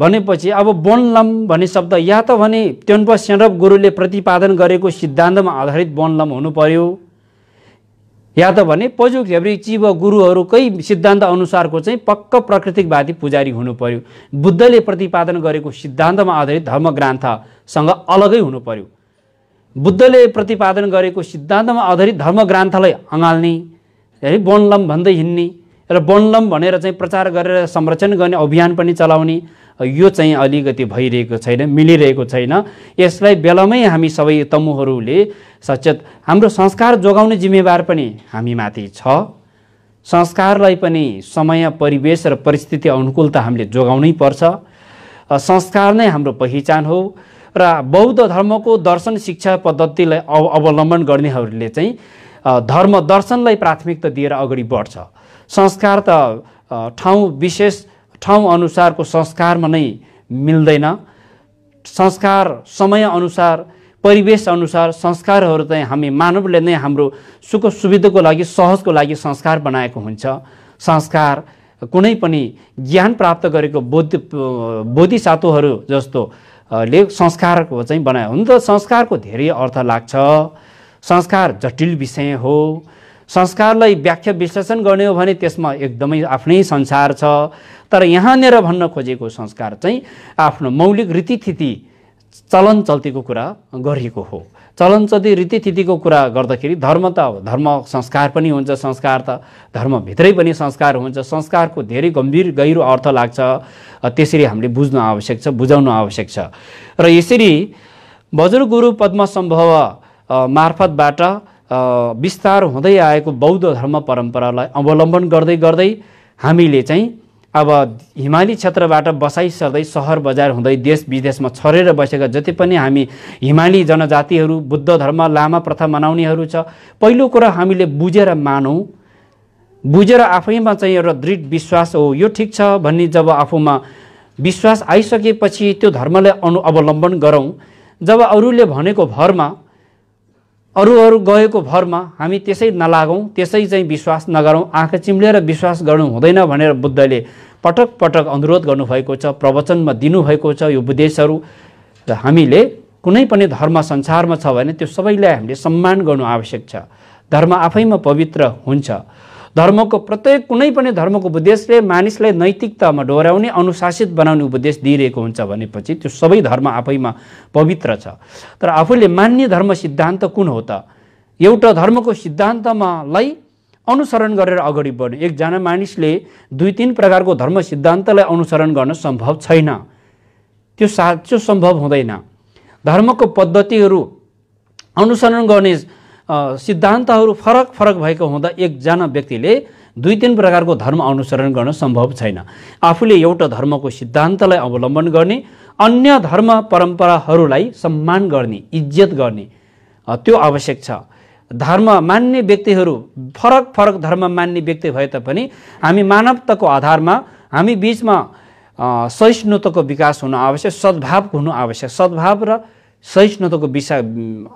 भनेपछि अब वनलम भन्ने शब्द या त भने त्यन्प सेनरप गुरुले प्रतिपादन गरेको सिद्धान्तमा आधारित वनलम हुनु पर्यो या त भने पजु घेब्री चिव गुरुहरूकै सिद्धान्त अनुसारको चाहिँ पक्क प्राकृतिकवादी पुजारी हुनु पर्यो बुद्धले प्रतिपादन गरेको सिद्धान्तमा आधारित धर्म ग्रन्थसँग अलगै हुनु पर्यो बुद्धले प्रतिपादन गरेको सिद्धान्तमा आधारित धर्म ग्रन्थलाई अँगाल्ने है वनलम भन्दै हिँड्ने र बनलम भनेर चाहिँ प्रचार गरेर संरक्षण गर्ने अभियान पनि चलाउने यो चाहिँ अलिकति भइरहेको छैन मिलिरहेको छैन यसलाई बेलामै हामी सबै तमुहरूले सचेत हाम्रो संस्कार जोगाउने जिम्मेवार पनि हामीमाथि छ संस्कारलाई पनि समय परिवेश र परिस्थिति अनुकूल त हामीले जोगाउनै पर्छ संस्कार नै हाम्रो पहिचान हो र बौद्ध धर्मको दर्शन शिक्षा पद्धतिलाई अव अवलम्बन गर्नेहरूले चाहिँ धर्म दर्शनलाई प्राथमिकता दिएर अगाडि बढ्छ संस्कार त ठाउँ विशेष ठाउँ अनुसारको संस्कारमा नै मिल्दैन संस्कार समयअनुसार अनुसार संस्कारहरू चाहिँ हामी मानवले नै हाम्रो सुख सुविधाको लागि सहजको लागि संस्कार बनाएको हुन्छ संस्कार कुनै पनि ज्ञान प्राप्त गरेको बोध बोधि सातोहरू जस्तो ले संस्कारको चाहिँ बनायो हुन त संस्कारको धेरै अर्थ लाग्छ संस्कार जटिल विषय हो संस्कारलाई व्याख्या विश्लेषण गर्ने हो भने त्यसमा एकदमै आफ्नै संसार छ तर यहाँनिर भन्न खोजेको संस्कार चाहिँ आफ्नो मौलिक रीतिथिति चलन चल्तीको कुरा गरिएको हो चलन चल्ती रीतिथितिको कुरा गर्दाखेरि धर्म त धर्म संस्कार पनि हुन्छ संस्कार त धर्मभित्रै पनि संस्कार हुन्छ संस्कारको धेरै गम्भीर गहिरो अर्थ लाग्छ त्यसरी हामीले बुझ्नु आवश्यक छ बुझाउनु आवश्यक छ र यसरी बज्र गुरु पद्मसम्भव मार्फतबाट विस्तार हुँदै आएको बौद्ध धर्म परम्परालाई अवलम्बन गर्दै गर्दै हामीले चाहिँ अब हिमाली क्षेत्रबाट बसाइ सर्दै सहर बजार हुँदै देश विदेशमा छरेर बसेका जति पनि हामी हिमाली जनजातिहरू बुद्ध धर्म लामा प्रथा मनाउनेहरू छ पहिलो कुरा हामीले बुझेर मानौँ बुझेर आफैमा चाहिँ एउटा दृढ विश्वास हो यो ठिक छ भन्ने जब आफूमा विश्वास आइसकेपछि त्यो धर्मलाई अनु अवलम्बन गरौँ जब अरूले भनेको भरमा अरू अरू गएको भरमा हामी त्यसै नलागौँ त्यसै चाहिँ विश्वास नगरौँ आँखा चिम्लेर विश्वास गर्नु हुँदैन भनेर बुद्धले पटक पटक अनुरोध गर्नुभएको छ प्रवचनमा दिनुभएको छ यो उपदेशहरू र हामीले कुनै पनि धर्म संसारमा छ भने त्यो सबैलाई हामीले सम्मान गर्नु आवश्यक छ धर्म आफैमा पवित्र हुन्छ धर्मको प्रत्येक कुनै पनि धर्मको उपदेशले मानिसलाई नैतिकतामा डोर्याउने अनुशासित बनाउने उपदेश दिइरहेको हुन्छ भनेपछि त्यो सबै धर्म आफैमा पवित्र छ तर आफूले मान्ने धर्म सिद्धान्त कुन हो त एउटा धर्मको सिद्धान्तमालाई अनुसरण गरेर अगाडि बढ्ने एकजना मानिसले दुई तिन प्रकारको धर्म सिद्धान्तलाई अनुसरण गर्न सम्भव छैन त्यो त्यो सम्भव हुँदैन धर्मको पद्धतिहरू अनुसरण गर्ने सिद्धान्तहरू फरक फरक भएको हुँदा एकजना व्यक्तिले दुई तिन प्रकारको धर्म अनुसरण गर्न सम्भव छैन आफूले एउटा धर्मको सिद्धान्तलाई अवलम्बन गर्ने अन्य धर्म परम्पराहरूलाई सम्मान गर्ने इज्जत गर्ने त्यो आवश्यक छ धर्म मान्ने व्यक्तिहरू फरक फरक धर्म मान्ने व्यक्ति भए तापनि हामी मानवताको आधारमा हामी बिचमा सहिष्णुताको विकास हुनु आवश्यक सद्भाव हुनु आवश्यक सद्भाव र सहिष्णुताको विषय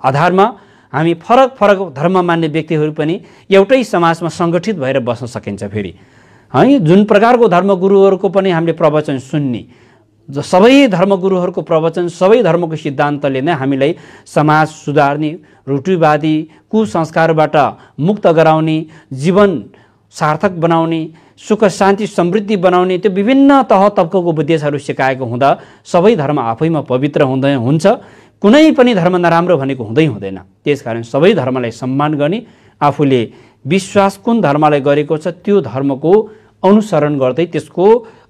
आधारमा हामी फरक फरक धर्म मान्ने व्यक्तिहरू पनि एउटै समाजमा सङ्गठित भएर बस्न सकिन्छ फेरि है जुन प्रकारको धर्मगुरुहरूको पनि हामीले प्रवचन सुन्ने ज सबै धर्मगुरुहरूको प्रवचन सबै धर्मको सिद्धान्तले नै हामीलाई समाज सुधार्ने रुटिवादी कुसंस्कारबाट मुक्त गराउने जीवन सार्थक बनाउने सुख शान्ति समृद्धि बनाउने त्यो विभिन्न तह तब्काको उपदेशहरू सिकाएको हुँदा सबै धर्म आफैमा पवित्र हुँदै हुन्छ कुनै पनि धर्म नराम्रो भनेको हुँदै हुँदैन त्यसकारण सबै धर्मलाई सम्मान गर्ने आफूले विश्वास कुन धर्मलाई गरेको छ त्यो धर्मको अनुसरण गर्दै त्यसको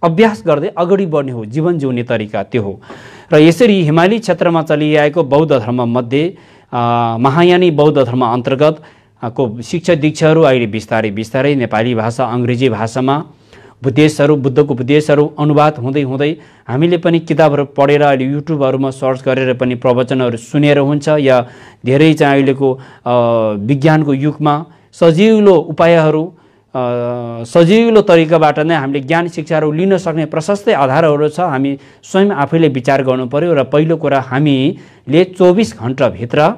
अभ्यास गर्दै अगाडि बढ्ने हो जीवन जिउने तरिका त्यो हो र यसरी हिमाली क्षेत्रमा चलिआएको बौद्ध धर्ममध्ये महायानी बौद्ध धर्म अन्तर्गत को शिक्षा दीक्षाहरू अहिले बिस्तारै बिस्तारै नेपाली भाषा अङ्ग्रेजी भाषामा उपदेशहरू बुद्धको उपदेशहरू अनुवाद हुँदै हुँदै हामीले पनि किताबहरू पढेर अहिले युट्युबहरूमा सर्च गरेर पनि प्रवचनहरू सुनेर हुन्छ या धेरै चाहिँ अहिलेको विज्ञानको युगमा सजिलो उपायहरू सजिलो तरिकाबाट नै हामीले ज्ञान शिक्षाहरू लिन सक्ने प्रशस्तै आधारहरू छ हामी स्वयं आफैले विचार गर्नु पऱ्यो र पहिलो कुरा हामीले चौबिस घन्टाभित्र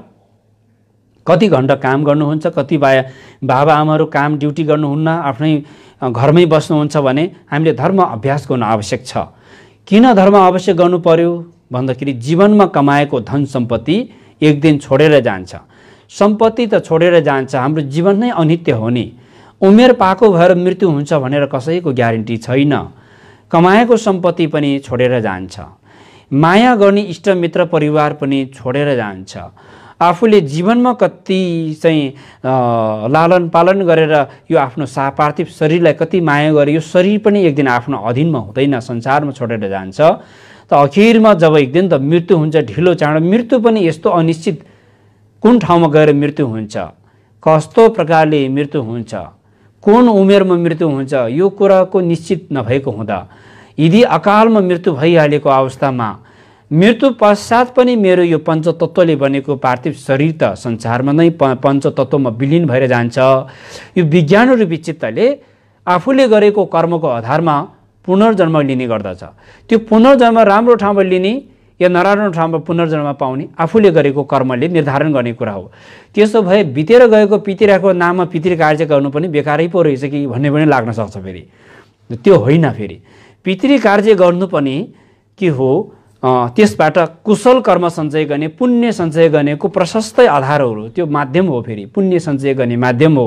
कति घन्टा काम गर्नुहुन्छ कति बाबाआमाहरू काम ड्युटी गर्नुहुन्न आफ्नै घरमै बस्नुहुन्छ भने हामीले धर्म अभ्यास गर्नु आवश्यक छ किन धर्म आवश्यक गर्नु पर्यो भन्दाखेरि जीवनमा कमाएको धन सम्पत्ति एक दिन छोडेर जान्छ सम्पत्ति त छोडेर जान्छ हाम्रो जीवन नै अनित्य हो नि उमेर पाएको भएर मृत्यु हुन्छ भनेर कसैको ग्यारेन्टी छैन कमाएको सम्पत्ति पनि छोडेर जान्छ माया गर्ने इष्टमित्र परिवार पनि छोडेर जान्छ आफूले जीवनमा कति चाहिँ लालन पालन गरेर यो आफ्नो सा पार्थिव शरीरलाई कति माया गरे यो शरीर पनि एक दिन आफ्नो अधीनमा हुँदैन संसारमा छोडेर जान्छ त अखिरमा जब एक दिन त मृत्यु हुन्छ ढिलो चाँडो मृत्यु पनि यस्तो अनिश्चित कुन ठाउँमा गएर मृत्यु हुन्छ कस्तो प्रकारले मृत्यु हुन्छ कुन उमेरमा मृत्यु हुन्छ यो कुराको निश्चित नभएको हुँदा यदि अकालमा मृत्यु भइहालेको अवस्थामा मृत्यु पश्चात पनि मेरो यो पञ्चतत्त्वले बनेको पार्थिव शरीर त संसारमा नै प पञ्चतत्त्वमा विलिन भएर जान्छ यो विज्ञान रूपी चित्तले आफूले गरेको कर्मको आधारमा पुनर्जन्म लिने गर्दछ त्यो पुनर्जन्म राम्रो ठाउँमा लिने या नराम्रो ठाउँमा पुनर्जन्म पाउने आफूले गरेको कर्मले निर्धारण गर्ने कुरा हो त्यसो भए बितेर गएको पितिराको नाममा पितृ कार्य गर्नु पनि बेकारै पो रहेछ कि भन्ने पनि लाग्न सक्छ फेरि त्यो होइन फेरि पितृ कार्य गर्नु पनि के हो त्यसबाट कुशल कर्म सञ्चय गर्ने पुण्य सञ्चय गर्नेको प्रशस्तै आधारहरू त्यो माध्यम हो फेरि पुण्य सञ्चय गर्ने माध्यम हो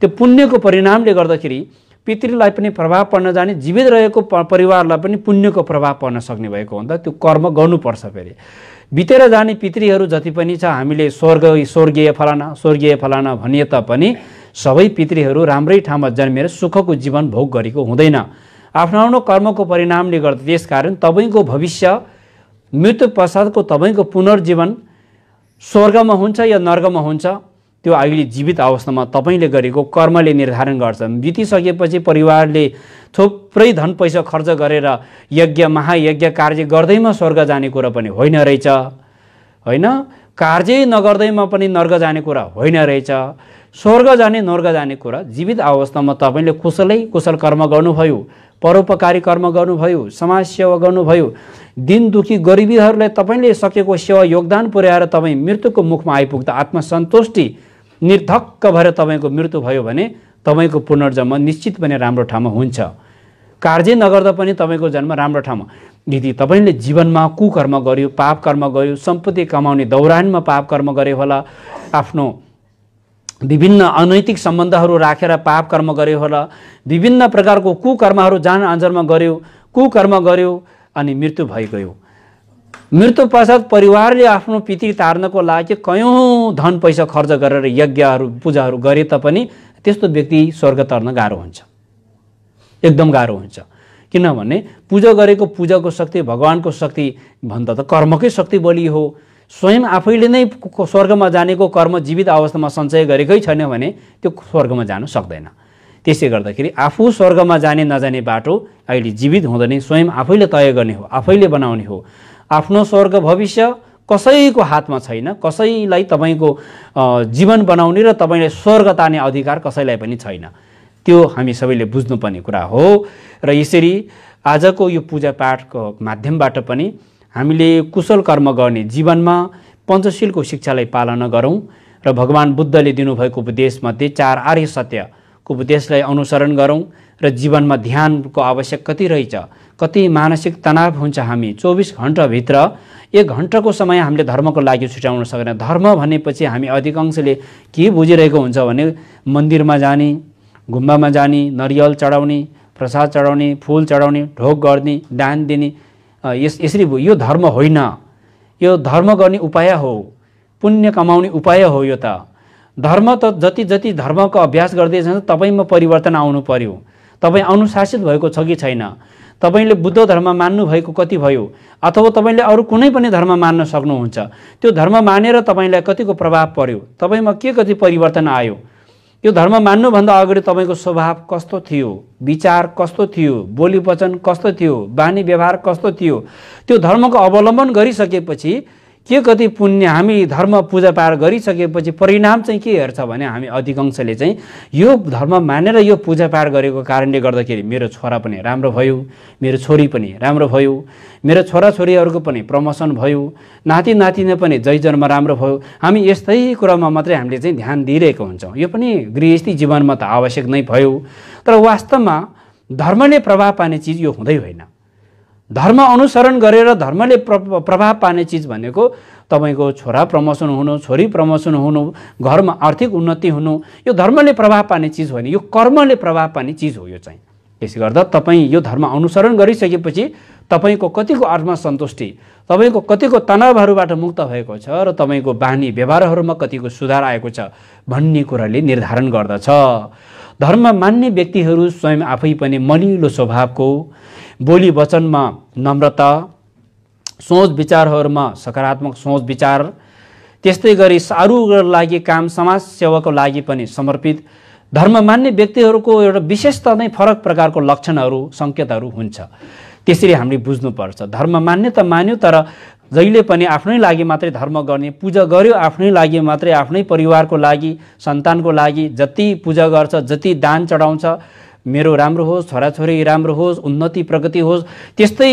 त्यो पुण्यको परिणामले गर्दाखेरि पितृलाई पनि प्रभाव पर्न जाने जीवित रहेको परिवारलाई पनि पुण्यको प्रभाव पर्न सक्ने भएको हुँदा त्यो कर्म गर्नुपर्छ फेरि बितेर जाने पितृहरू जति पनि छ हामीले स्वर्ग स्वर्गीय फलाना स्वर्गीय फलाना भनिए तापनि सबै पितृहरू राम्रै ठाउँमा जन्मेर सुखको जीवन भोग गरेको हुँदैन आफ्नो आफ्नो कर्मको परिणामले गर्दा त्यस कारण तपाईँको भविष्य मृत्यु पश्चातको तपाईँको पुनर्जीवन स्वर्गमा हुन्छ या नर्गमा हुन्छ त्यो अहिले जीवित अवस्थामा तपाईँले गरेको कर्मले निर्धारण गर्छ बितिसकेपछि परिवारले थुप्रै धन पैसा खर्च गरेर यज्ञ महायज्ञ कार्य गर्दैमा स्वर्ग जाने कुरा पनि होइन रहेछ होइन कार्य नगर्दैमा पनि नर्ग जाने कुरा होइन रहेछ स्वर्ग जाने नर्ग जाने कुरा जीवित अवस्थामा तपाईँले कुशलै कुशल कर्म गर्नुभयो परोपकारी कर्म गर्नुभयो समाजसेवा गर्नुभयो दिन दुखी गरिबीहरूलाई तपाईँले सकेको सेवा योगदान पुर्याएर तपाईँ मृत्युको मुखमा आइपुग्दा आत्मसन्तुष्टि निर्धक्क भएर तपाईँको मृत्यु भयो भने तपाईँको पुनर्जन्म निश्चित पनि राम्रो ठाउँमा हुन्छ कार्य नगर्दा पनि तपाईँको जन्म राम्रो ठाउँमा यदि तपाईँले जीवनमा कुकर्म गर्यो पाप कर्म गर्यो सम्पत्ति कमाउने दौरानमा पाप कर्म गरे होला आफ्नो विभिन्न अनैतिक सम्बन्धहरू राखेर पाप कर्म गऱ्यो होला विभिन्न प्रकारको कुकर्महरू जान अन्जरमा गऱ्यो कुकर्म गऱ्यो अनि मृत्यु भइगयो मृत्यु पश्चात परिवारले आफ्नो पितृ तार्नको लागि कयौँ धन पैसा खर्च गरेर यज्ञहरू पूजाहरू गरे तापनि त्यस्तो व्यक्ति स्वर्ग तर्न गाह्रो हुन्छ एकदम गाह्रो हुन्छ किनभने पूजा गरेको पूजाको शक्ति भगवान्को शक्ति भन्दा त कर्मकै शक्ति बलियो हो स्वयं आफैले नै स्वर्गमा जानेको कर्म जीवित अवस्थामा सञ्चय गरेकै छैन भने त्यो स्वर्गमा जानु सक्दैन त्यसै गर्दाखेरि आफू स्वर्गमा जाने नजाने बाटो अहिले जीवित हुँदैन स्वयं आफैले तय गर्ने हो आफैले बनाउने हो आफ्नो स्वर्ग भविष्य कसैको हातमा छैन कसैलाई तपाईँको जीवन बनाउने र तपाईँलाई स्वर्ग तान्ने अधिकार कसैलाई पनि छैन त्यो हामी सबैले बुझ्नुपर्ने कुरा हो र यसरी आजको यो पूजापाठको माध्यमबाट पनि हामीले कुशल कर्म गर्ने जीवनमा पञ्चशीलको शिक्षालाई पालना गरौँ र भगवान् बुद्धले दिनुभएको उपदेशमध्ये चार आर्य सत्यको उपदेशलाई अनुसरण गरौँ र जीवनमा ध्यानको आवश्यक कति रहेछ कति मानसिक तनाव हुन्छ हामी चौबिस घन्टाभित्र एक घन्टाको समय हामीले धर्मको लागि छुट्याउन सकेन धर्म भनेपछि हामी अधिकांशले के बुझिरहेको हुन्छ भने मन्दिरमा जाने गुम्बामा जाने नरियल चढाउने प्रसाद चढाउने फुल चढाउने ढोक गर्ने दान दिने यस यसरी यो धर्म होइन यो धर्म गर्ने उपाय हो पुण्य कमाउने उपाय हो यो त धर्म त जति जति धर्मको अभ्यास गर्दै जान्छ तपाईँमा परिवर्तन आउनु पर्यो तपाईँ अनुशासित भएको छ कि छैन तपाईँले बुद्ध धर्म मान्नु भएको कति भयो अथवा तपाईँले अरू कुनै पनि धर्म मान्न सक्नुहुन्छ त्यो धर्म मानेर तपाईँलाई कतिको प्रभाव पर्यो तपाईँमा के कति परिवर्तन आयो यो धर्म मान्नुभन्दा अगाडि तपाईँको स्वभाव कस्तो थियो विचार कस्तो थियो बोली वचन कस्तो थियो बानी व्यवहार कस्तो थियो त्यो धर्मको अवलम्बन गरिसकेपछि के कति पुण्य हामी धर्म पूजा पार गरिसकेपछि परिणाम चाहिँ के हेर्छ भने हामी अधिकांशले चाहिँ यो धर्म मानेर यो पूजा पार गरेको कारणले गर्दाखेरि मेरो छोरा पनि राम्रो भयो मेरो छोरी पनि राम्रो भयो मेरो छोराछोरीहरूको पनि प्रमोसन भयो नाति नातिना पनि जय जन्म राम्रो भयो हामी यस्तै कुरामा मात्रै हामीले चाहिँ ध्यान दिइरहेको हुन्छौँ यो पनि गृहस्थी जीवनमा त आवश्यक नै भयो तर वास्तवमा धर्मले प्रभाव पार्ने चिज यो हुँदै होइन धर्म अनुसरण गरेर धर्मले प्र प्रभाव पार्ने चिज भनेको तपाईँको छोरा प्रमोसन हुनु छोरी प्रमोसन हुनु घरमा आर्थिक उन्नति हुनु यो धर्मले प्रभाव पार्ने चिज होइन यो कर्मले प्रभाव पार्ने चिज हो यो चाहिँ त्यसै गर्दा तपाईँ यो धर्म अनुसरण गरिसकेपछि तपाईँको कतिको आत्मसन्तुष्टि तपाईँको कतिको तनावहरूबाट मुक्त भएको छ र तपाईँको बानी व्यवहारहरूमा कतिको सुधार आएको छ भन्ने कुराले निर्धारण गर्दछ धर्म मान्ने व्यक्तिहरू स्वयं आफै पनि मलिलो स्वभावको बोली वचनमा नम्रता सोच विचारहरूमा सकारात्मक सोच विचार त्यस्तै गरी सारूको लागि काम समाज सेवाको लागि पनि समर्पित धर्म मान्ने व्यक्तिहरूको एउटा विशेषता नै फरक प्रकारको लक्षणहरू सङ्केतहरू हुन्छ त्यसरी हामीले बुझ्नुपर्छ धर्म मान्ने त मान्यो तर जहिले पनि आफ्नै लागि मात्रै धर्म गर्ने पूजा गर्यो आफ्नै लागि मात्रै आफ्नै परिवारको लागि सन्तानको लागि जति पूजा गर्छ जति दान चढाउँछ मेरो राम्रो होस् छोराछोरी राम्रो होस् उन्नति प्रगति होस् त्यस्तै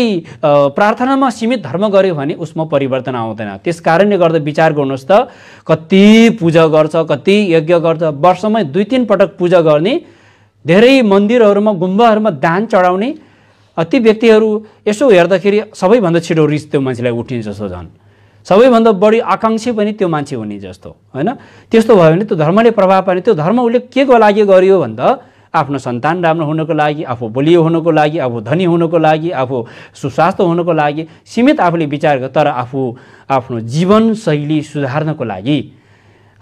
प्रार्थनामा सीमित धर्म गऱ्यो भने उसमा परिवर्तन आउँदैन त्यस कारणले गर्दा विचार गर्नुहोस् त कति पूजा गर्छ कति यज्ञ गर्छ वर्षमै दुई तिन पटक पूजा गर्ने धेरै मन्दिरहरूमा गुम्बाहरूमा दान चढाउने ती व्यक्तिहरू यसो हेर्दाखेरि सबैभन्दा छिटो रिस त्यो मान्छेलाई उठिने जस्तो झन् सबैभन्दा बढी आकाङ्क्षी पनि त्यो मान्छे हुने जस्तो होइन त्यस्तो भयो भने त्यो धर्मले प्रभाव पार्ने त्यो धर्म उसले के को लागि गरियो भन्दा आफ्नो सन्तान राम्रो हुनको लागि आफू बलियो हुनको लागि आफू धनी हुनको लागि आफू सुस्वास्थ्य हुनको लागि सीमित आफूले विचार गर तर आफू आफ्नो जीवनशैली सुधार्नको लागि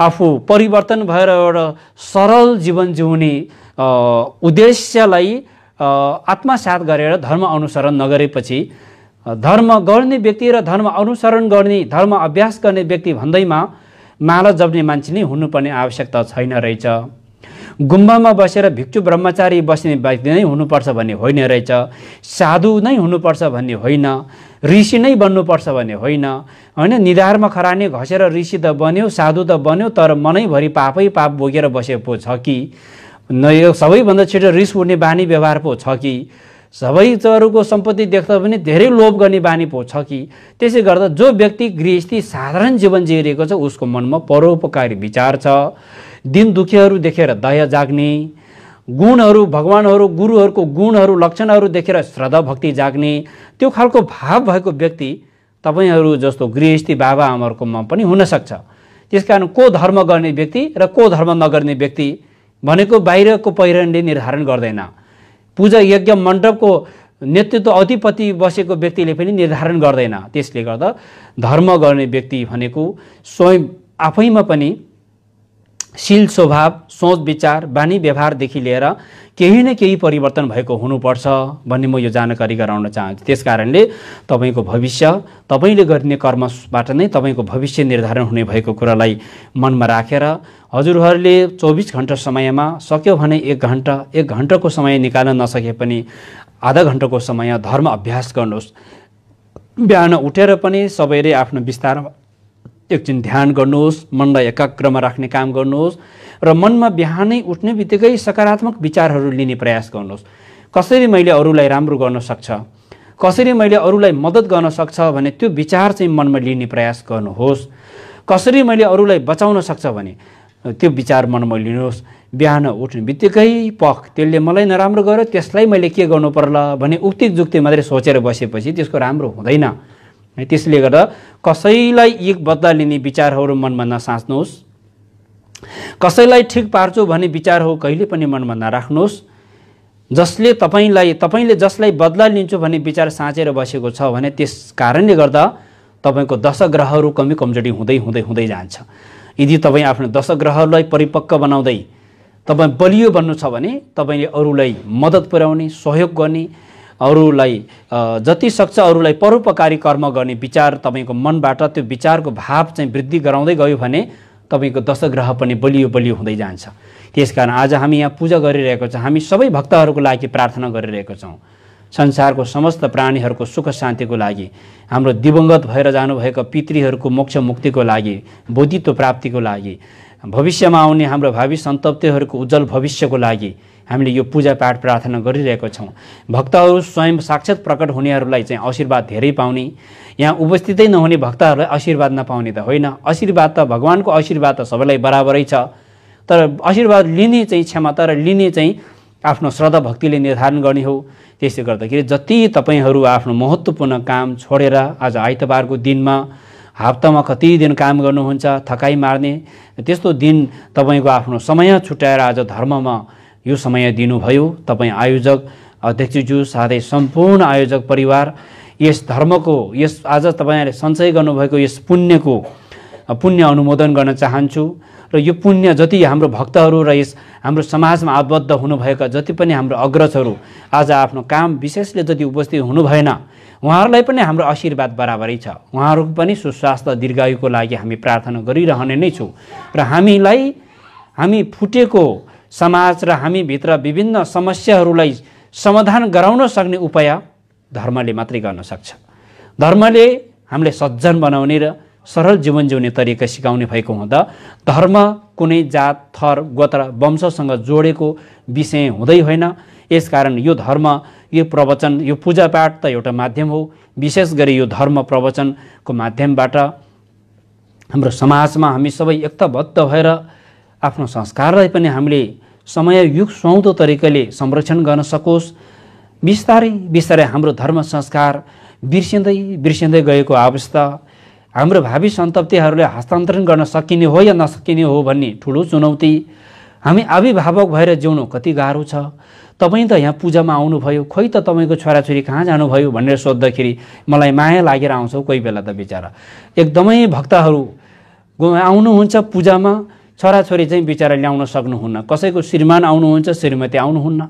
आफू परिवर्तन भएर एउटा सरल जीवन जिउने उद्देश्यलाई आत्मसात गरेर धर्म अनुसरण नगरेपछि धर्म गर्ने व्यक्ति र धर्म अनुसरण गर्ने धर्म अभ्यास गर्ने व्यक्ति भन्दैमा माला जप्ने मान्छे नै हुनुपर्ने आवश्यकता छैन रहेछ गुम्बामा बसेर भिक्षु ब्रह्मचारी बस्ने व्यक्ति नै हुनुपर्छ भन्ने होइन रहेछ साधु नै हुनुपर्छ भन्ने होइन ऋषि नै बन्नुपर्छ भन्ने होइन होइन निधारमा खराने घसेर ऋषि त बन्यो साधु त बन्यो तर मनैभरि पापै पाप बोकेर बसेको पो छ कि सबैभन्दा छिटो रिस उठ्ने बानी व्यवहार पो छ कि सबै चरूको सम्पत्ति देख्दा पनि धेरै लोभ गर्ने बानी पो छ कि त्यसै गर्दा जो व्यक्ति गृहस्थी साधारण जीवन जिइरहेको छ उसको मनमा परोपकारी विचार छ दिन दुखीहरू देखेर दया जाग्ने गुणहरू भगवान्हरू गुरुहरूको गुणहरू लक्षणहरू देखेर श्रद्धा भक्ति जाग्ने त्यो खालको भाव भएको व्यक्ति तपाईँहरू जस्तो गृहस्थी बाबाआमाहरूकोमा पनि हुनसक्छ त्यस कारण को धर्म गर्ने व्यक्ति र को धर्म नगर्ने व्यक्ति भनेको बाहिरको पहिरनले निर्धारण गर्दैन पूजा यज्ञ मण्डपको नेतृत्व अधिपति बसेको व्यक्तिले पनि निर्धारण गर्दैन त्यसले गर्दा धर्म गर्ने व्यक्ति भनेको स्वयं आफैमा पनि शील स्वभाव सोच विचार बानी व्यवहारदेखि लिएर केही न केही परिवर्तन भएको हुनुपर्छ भन्ने म यो जानकारी गराउन चाहन्छु त्यस कारणले तपाईँको भविष्य तपाईँले गर्ने कर्मबाट नै तपाईँको भविष्य निर्धारण हुने भएको कुरालाई मनमा राखेर हजुरहरूले चौबिस घन्टा समयमा सक्यो भने एक घन्टा एक घन्टाको समय निकाल्न नसके पनि आधा घन्टाको समय धर्म अभ्यास गर्नुहोस् बिहान उठेर पनि सबैले आफ्नो बिस्तारमा एकछिन ध्यान गर्नुहोस् मनलाई एकाग्रमा राख्ने काम गर्नुहोस् र मनमा बिहानै उठ्ने बित्तिकै सकारात्मक विचारहरू लिने प्रयास गर्नुहोस् कसरी मैले अरूलाई राम्रो गर्न सक्छ कसरी मैले अरूलाई मद्दत गर्न सक्छ भने त्यो विचार चाहिँ मनमा लिने प्रयास गर्नुहोस् कसरी मैले अरूलाई बचाउन सक्छ भने त्यो विचार मनमा लिनुहोस् बिहान उठ्ने बित्तिकै पख त्यसले मलाई नराम्रो गर्यो त्यसलाई मैले के गर्नु पर्ला भने उक्ति जुक्ति मात्रै सोचेर बसेपछि त्यसको राम्रो हुँदैन है त्यसले गर्दा कसैलाई एक बदला लिने विचारहरू मनमा नसाच्नुहोस् कसैलाई ठिक पार्छु भन्ने विचारहरू कहिले पनि मनमा नराख्नुहोस् जसले तपाईँलाई तपाईँले जसलाई बदला लिन्छु भन्ने विचार साँचेर बसेको छ भने त्यस कारणले गर्दा तपाईँको ग्रहहरू कमी कमजोरी हुँदै हुँदै हुँदै जान्छ यदि तपाईँ आफ्नो दश दशग्रहहरूलाई परिपक्व बनाउँदै तपाईँ बलियो बन्नु छ भने तपाईँले अरूलाई मद्दत पुर्याउने सहयोग गर्ने अरूलाई जति सक्छ अरूलाई परोपकारी कर्म गर्ने विचार तपाईँको मनबाट त्यो विचारको भाव चाहिँ वृद्धि गराउँदै गयो भने तपाईँको दशग्रह पनि बलियो बलियो हुँदै जान्छ त्यसकारण आज हामी यहाँ पूजा गरिरहेको छौँ हामी सबै भक्तहरूको लागि प्रार्थना गरिरहेको छौँ संसारको समस्त प्राणीहरूको सुख शान्तिको लागि हाम्रो दिवंगत भएर जानुभएका पितृहरूको मोक्ष मुक्तिको लागि बोधित्व प्राप्तिको लागि भविष्यमा आउने हाम्रो भावी सन्तप्तिहरूको उज्जवल भविष्यको लागि हामीले यो पूजापाठ प्रार्थना गरिरहेको छौँ भक्तहरू स्वयं साक्षात प्रकट हुनेहरूलाई चाहिँ आशीर्वाद धेरै पाउने यहाँ उपस्थितै नहुने भक्तहरूलाई आशीर्वाद नपाउने त होइन आशीर्वाद त भगवान्को आशीर्वाद त सबैलाई बराबरै छ तर आशीर्वाद लिने चाहिँ क्षमता र लिने चाहिँ आफ्नो श्रद्धा भक्तिले निर्धारण गर्ने हो त्यसले गर्दाखेरि जति तपाईँहरू आफ्नो महत्त्वपूर्ण काम छोडेर आज आइतबारको दिनमा हप्तामा कति दिन काम गर्नुहुन्छ थकाइ मार्ने त्यस्तो दिन तपाईँको आफ्नो समय छुट्याएर आज धर्ममा यो समय दिनुभयो तपाईँ आयोजक अध्यक्षज्यू साथै सम्पूर्ण आयोजक परिवार यस धर्मको यस आज तपाईँहरूले सञ्चय गर्नुभएको यस पुण्यको पुण्य अनुमोदन गर्न चाहन्छु र यो पुण्य जति हाम्रो भक्तहरू र यस हाम्रो समाजमा आबद्ध हुनुभएका जति पनि हाम्रो अग्रजहरू आज आफ्नो काम विशेषले जति उपस्थित हुनुभएन भएन उहाँहरूलाई पनि हाम्रो आशीर्वाद बराबरै छ उहाँहरू पनि सुस्वास्थ्य दीर्घायुको लागि हामी प्रार्थना गरिरहने नै छौँ र हामीलाई हामी फुटेको समाज र हामीभित्र विभिन्न समस्याहरूलाई समाधान गराउन सक्ने उपाय धर्मले मात्रै गर्न सक्छ धर्मले हामीले सज्जन बनाउने र सरल जीवन जिउने तरिका सिकाउने भएको हुँदा धर्म कुनै जात थर गोत्र वंशसँग जोडेको विषय हुँदै होइन यसकारण यो धर्म यो प्रवचन यो पूजापाठ त एउटा माध्यम हो विशेष गरी यो धर्म प्रवचनको माध्यमबाट हाम्रो समाजमा हामी सबै एकताबद्ध भएर आफ्नो संस्कारलाई पनि हामीले समय युग सुहाउँदो तरिकाले संरक्षण गर्न सकोस् बिस्तारै बिस्तारै हाम्रो धर्म संस्कार बिर्सिँदै बिर्सिँदै गएको अवस्था हाम्रो भावी सन्तप्तिहरूले हस्तान्तरण गर्न सकिने हो या नसकिने हो भन्ने ठुलो चुनौती हामी अभिभावक भएर जिउनु कति गाह्रो छ तपाईँ त यहाँ पूजामा आउनुभयो खोइ त तपाईँको छोराछोरी कहाँ जानुभयो भनेर सोद्धाखेरि मलाई माया लागेर आउँछौ कोही बेला त बिचरा एकदमै भक्तहरू आउनुहुन्छ पूजामा छोराछोरी चाहिँ बिचरा ल्याउन सक्नुहुन्न कसैको श्रीमान आउनुहुन्छ श्रीमती आउनुहुन्न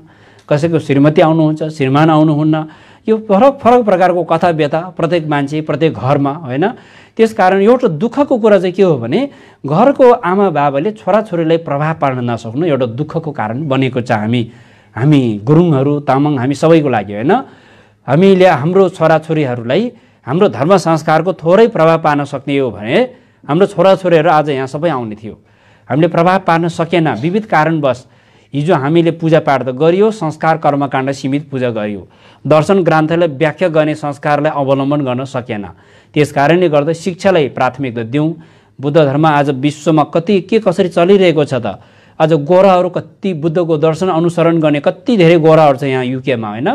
कसैको श्रीमती आउनुहुन्छ श्रीमान आउनुहुन्न यो फरक फरक प्रकारको कथा व्यथा प्रत्येक मान्छे प्रत्येक घरमा होइन त्यसकारण एउटा दुःखको कुरा चाहिँ के हो भने घरको आमा बाबाले छोराछोरीलाई प्रभाव पार्न नसक्नु एउटा दुःखको कारण बनेको छ हामी हामी गुरुङहरू तामाङ हामी सबैको लागि होइन हामीले हाम्रो छोराछोरीहरूलाई हाम्रो धर्म संस्कारको थोरै प्रभाव पार्न सक्ने हो भने हाम्रो छोराछोरीहरू आज यहाँ सबै आउने थियो हामीले प्रभाव पार्न सकेन विविध कारणवश हिजो हामीले पूजापाठ त गरियो संस्कार कर्मकाण्ड सीमित पूजा गरियो दर्शन ग्रन्थलाई व्याख्या गर्ने संस्कारलाई अवलम्बन गर्न सकेन त्यस कारणले गर्दा शिक्षालाई प्राथमिकता दिउँ बुद्ध धर्म आज विश्वमा कति के कसरी चलिरहेको छ त आज गोराहरू कति बुद्धको दर्शन अनुसरण गर्ने कति धेरै गोराहरू छ यहाँ युकेमा होइन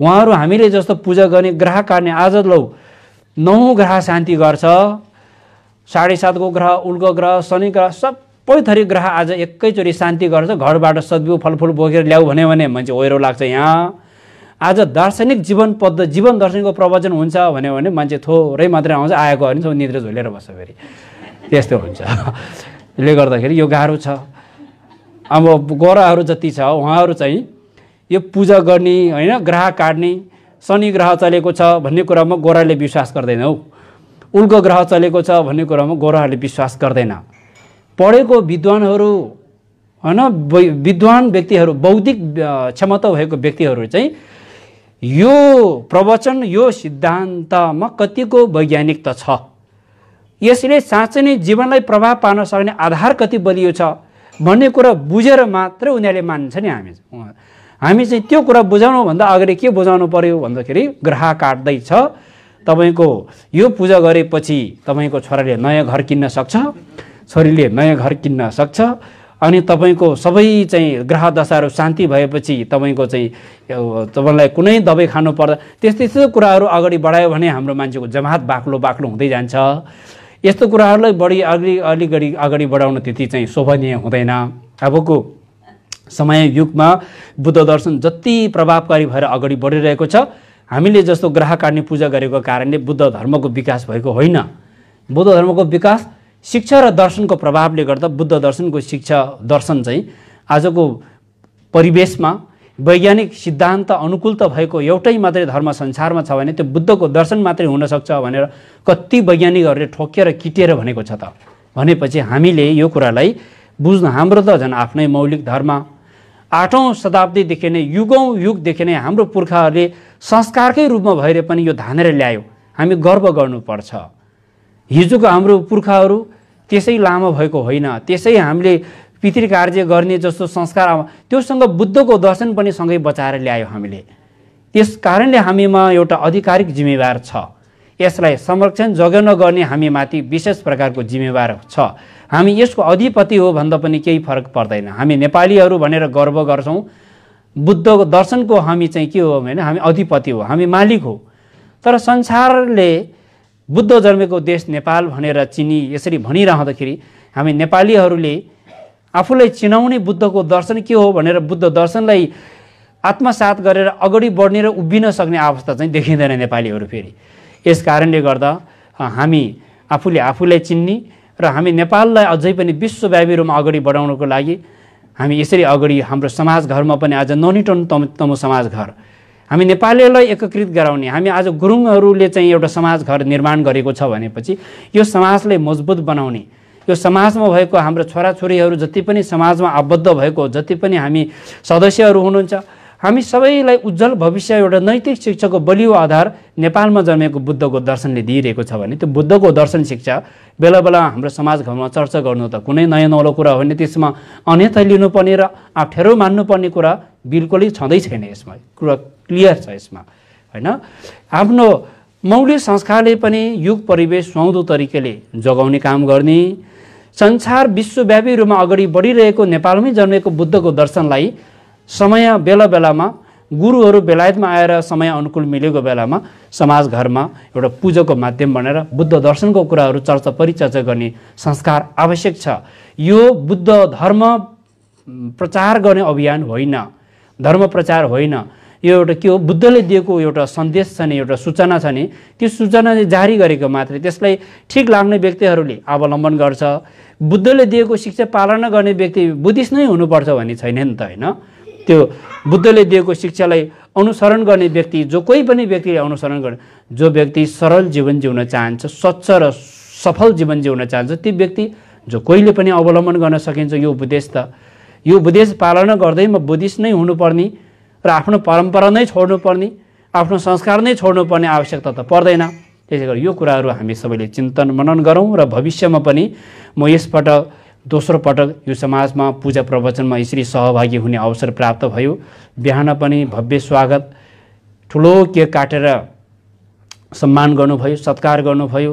उहाँहरू हामीले जस्तो पूजा गर्ने ग्रह कार्ने आज लौ नौ ग्रह शान्ति गर्छ साढे सातको ग्रह उल्को ग्रह शनि ग्रह सब पैथरी ग्रह आज एकैचोटि शान्ति गर्छ घरबाट सद्बिउ फलफुल बोकेर ल्याऊ भन्यो भने मान्छे ओहिरो लाग्छ यहाँ आज दार्शनिक जीवन पद्ध जीवन दर्शनको प्रवचन हुन्छ भन्यो भने मान्छे थोरै मात्रै आउँछ आएको हो भने सबै निद्रा झोलेर बस्छ फेरि त्यस्तो हुन्छ त्यसले गर्दाखेरि यो गाह्रो छ अब गोराहरू जति छ उहाँहरू चाहिँ यो पूजा गर्ने होइन ग्रह काट्ने शनि ग्रह चलेको छ भन्ने कुरामा गोराले विश्वास गर्दैन हौ उल्को ग्रह चलेको छ भन्ने कुरामा गोराहरूले विश्वास गर्दैन पढेको विद्वानहरू होइन विद्वान व्यक्तिहरू बौद्धिक क्षमता भएको व्यक्तिहरू चाहिँ यो प्रवचन यो सिद्धान्तमा कतिको वैज्ञानिक त छ यसले साँच्चै नै जीवनलाई प्रभाव पार्न सक्ने आधार कति बलियो छ भन्ने कुरा बुझेर मात्रै उनीहरूले मान्छ नि हामी हामी चाहिँ त्यो कुरा बुझाउनुभन्दा अगाडि के बुझाउनु पर्यो भन्दाखेरि ग्रह काट्दैछ तपाईँको यो पूजा गरेपछि तपाईँको छोराले नयाँ घर किन्न सक्छ छोरीले नयाँ घर किन्न सक्छ अनि तपाईँको सबै चाहिँ ग्रह दशाहरू शान्ति भएपछि तपाईँको चाहिँ तपाईँलाई कुनै दबाई खानु पर्दा त्यस्तै त्यस्तो कुराहरू अगाडि बढायो भने हाम्रो मान्छेको जमात बाक्लो बाक्लो हुँदै जान्छ यस्तो कुराहरूलाई बढी अलि अलिकति अगाडि बढाउन त्यति चाहिँ शोभनीय हुँदैन अबको समय युगमा बुद्ध दर्शन जति प्रभावकारी भएर अगाडि बढिरहेको छ हामीले जस्तो ग्रह काट्ने पूजा गरेको कारणले बुद्ध धर्मको विकास भएको होइन बुद्ध धर्मको विकास शिक्षा र दर्शनको प्रभावले गर्दा बुद्ध दर्शनको शिक्षा दर्शन चाहिँ आजको परिवेशमा वैज्ञानिक सिद्धान्त अनुकूल त भएको एउटै मात्रै धर्म संसारमा छ भने त्यो बुद्धको दर्शन मात्रै हुनसक्छ भनेर कति वैज्ञानिकहरूले ठोकिएर किटेर भनेको छ त भनेपछि हामीले यो कुरालाई बुझ्नु हाम्रो त झन् आफ्नै मौलिक धर्म आठौँ शताब्दीदेखि नै युगौँ युगदेखि नै हाम्रो पुर्खाहरूले संस्कारकै रूपमा भएर पनि यो धानेर ल्यायो हामी गर्व गर्नुपर्छ हिजोको हाम्रो पुर्खाहरू त्यसै लामो भएको होइन त्यसै हामीले पितृ कार्य गर्ने जस्तो संस्कार त्योसँग बुद्धको दर्शन पनि सँगै बचाएर ल्यायो हामीले त्यस कारणले हामीमा एउटा आधिकारिक जिम्मेवार छ यसलाई संरक्षण जोगाउन गर्ने हामीमाथि विशेष प्रकारको जिम्मेवार छ हामी यसको अधिपति हो भन्दा पनि केही फरक पर्दैन हामी नेपालीहरू भनेर गर्व गर्छौँ बुद्धको दर्शनको हामी चाहिँ के हो भने हामी अधिपति हो हामी मालिक हो तर संसारले बुद्ध जन्मेको देश नेपाल भनेर चिनी यसरी भनिरहँदाखेरि हामी नेपालीहरूले आफूलाई चिनाउने बुद्धको दर्शन के हो भनेर बुद्ध दर्शनलाई आत्मसात गरेर अगाडि बढ्ने र उभिन सक्ने अवस्था चाहिँ देखिँदैन नेपालीहरू फेरि यस कारणले गर्दा हामी आफूले आफूलाई चिन्ने र हामी नेपाललाई अझै पनि विश्वव्यापी रूपमा अगाडि बढाउनको लागि हामी यसरी अगाडि हाम्रो समाज घरमा पनि आज ननिटन तम तमो घर हामी नेपालीलाई एकीकृत गराउने हामी आज गुरुङहरूले चाहिँ एउटा समाज घर निर्माण गरेको छ भनेपछि यो समाजलाई मजबुत बनाउने यो समाजमा भएको हाम्रो छोराछोरीहरू जति पनि समाजमा आबद्ध भएको जति पनि हामी सदस्यहरू हुनुहुन्छ हामी सबैलाई उज्जवल भविष्य एउटा नैतिक शिक्षाको बलियो आधार नेपालमा जन्मेको बुद्धको दर्शनले दिइरहेको छ भने त्यो बुद्धको दर्शन शिक्षा बेला बेला हाम्रो समाज घरमा चर्चा गर्नु त कुनै नयाँ नौलो कुरा होइन त्यसमा अन्यथा लिनुपर्ने र अप्ठ्यारो मान्नुपर्ने कुरा बिल्कुलै छँदै छैन यसमा कुरा क्लियर छ यसमा होइन आफ्नो मौलिक संस्कारले पनि युग परिवेश सुहाउँदो तरिकाले जोगाउने काम गर्ने संसार विश्वव्यापी रूपमा अगाडि बढिरहेको नेपालमै जन्मेको बुद्धको दर्शनलाई समय बेला बेलामा गुरुहरू बेलायतमा आएर समय अनुकूल मिलेको बेलामा समाज घरमा एउटा पूजाको माध्यम बनेर बुद्ध दर्शनको कुराहरू चर्चा परिचर्चा गर्ने संस्कार आवश्यक छ यो बुद्ध धर्म प्रचार गर्ने अभियान होइन धर्म प्रचार होइन यो एउटा के हो बुद्धले दिएको एउटा सन्देश छ नि एउटा सूचना छ नि त्यो सूचना जारी गरेको मात्रै त्यसलाई ठिक लाग्ने व्यक्तिहरूले अवलम्बन गर्छ बुद्धले दिएको शिक्षा पालना गर्ने व्यक्ति बुद्धिस्ट नै हुनुपर्छ भन्ने छैन नि त होइन त्यो बुद्धले दिएको शिक्षालाई अनुसरण गर्ने व्यक्ति जो कोही पनि व्यक्तिले अनुसरण गर्ने जो व्यक्ति सरल जीवन जिउन चाहन्छ स्वच्छ र सफल जीवन जिउन चाहन्छ ती व्यक्ति जो कोहीले पनि अवलम्बन गर्न सकिन्छ यो उपदेश त यो उपदेश पालना गर्दै म बुद्धिस्ट नै हुनुपर्ने र आफ्नो परम्परा नै छोड्नुपर्ने आफ्नो संस्कार नै छोड्नुपर्ने आवश्यकता त पर्दैन त्यसै गरी यो कुराहरू हामी सबैले चिन्तन मनन गरौँ र भविष्यमा पनि म यसपटक दोस्रो पटक यो समाजमा पूजा प्रवचनमा यसरी सहभागी हुने अवसर प्राप्त भयो बिहान पनि भव्य स्वागत ठुलो केक काटेर सम्मान गर्नुभयो सत्कार गर्नुभयो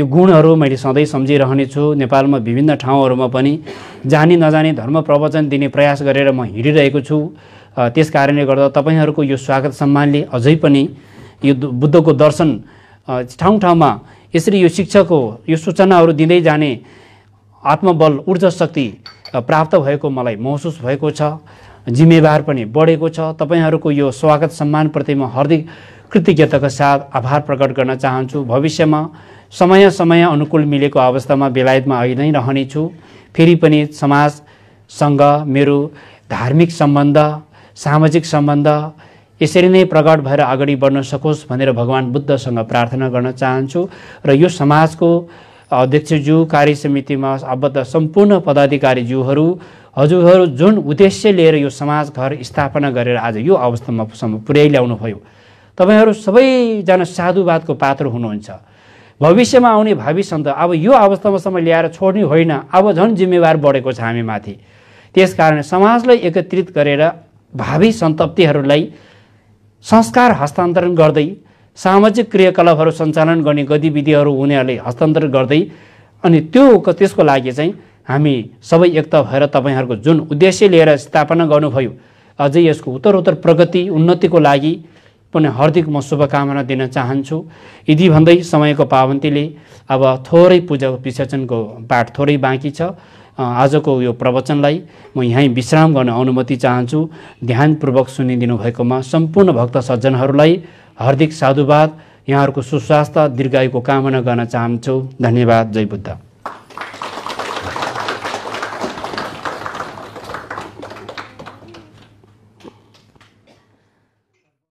यो गुणहरू मैले सधैँ सम्झिरहनेछु नेपालमा विभिन्न ठाउँहरूमा पनि जानी नजानी धर्म प्रवचन दिने प्रयास गरेर म हिँडिरहेको छु त्यस कारणले गर्दा तपाईँहरूको यो स्वागत सम्मानले अझै पनि यो बुद्धको दर्शन ठाउँ ठाउँमा यसरी यो शिक्षाको यो सूचनाहरू दिँदै जाने आत्मबल ऊर्जा शक्ति प्राप्त भएको मलाई महसुस भएको छ जिम्मेवार पनि बढेको छ तपाईँहरूको यो स्वागत सम्मानप्रति म हार्दिक कृतज्ञताका साथ आभार प्रकट गर्न चाहन्छु भविष्यमा समय समय अनुकूल मिलेको अवस्थामा बेलायतमा अहिले नै रहनेछु फेरि पनि समाजसँग मेरो धार्मिक सम्बन्ध सामाजिक सम्बन्ध यसरी नै प्रकट भएर अगाडि बढ्न सकोस् भनेर भगवान् बुद्धसँग प्रार्थना गर्न चाहन्छु र यो समाजको अध्यक्षज्यू कार्य समितिमा आबद्ध सम्पूर्ण पदाधिकारीज्यूहरू हजुरहरू जुन उद्देश्य लिएर यो समाज घर स्थापना गरेर आज यो अवस्थामासम्म पुर्याइल्याउनु भयो तपाईँहरू सबैजना साधुवादको पात्र हुनुहुन्छ भविष्यमा आउने भावी सन्त अब यो अवस्थामासम्म ल्याएर छोड्ने होइन अब झन् जिम्मेवार बढेको छ हामी हामीमाथि त्यसकारण समाजलाई एकत्रित गरेर भावी सन्तप्तिहरूलाई संस्कार हस्तान्तरण गर्दै सामाजिक क्रियाकलापहरू सञ्चालन गर्ने गतिविधिहरू उनीहरूले हस्तान्तरण गर्दै अनि त्यो त्यसको लागि चाहिँ हामी सबै एकता भएर तपाईँहरूको जुन उद्देश्य लिएर स्थापना गर्नुभयो अझै यसको उत्तर उत्तर प्रगति उन्नतिको लागि पनि हार्दिक म शुभकामना दिन चाहन्छु यदि भन्दै समयको पाबन्दीले अब थोरै पूजा विसर्जनको पाठ थोरै बाँकी छ आजको यो प्रवचनलाई म यहीँ विश्राम गर्न अनुमति चाहन्छु ध्यानपूर्वक सुनिदिनु भएकोमा सम्पूर्ण भक्त सज्जनहरूलाई हार्दिक साधुवाद यहाँहरूको सुस्वास्थ्य दीर्घायुको कामना गर्न चाहन्छु धन्यवाद जय बुद्ध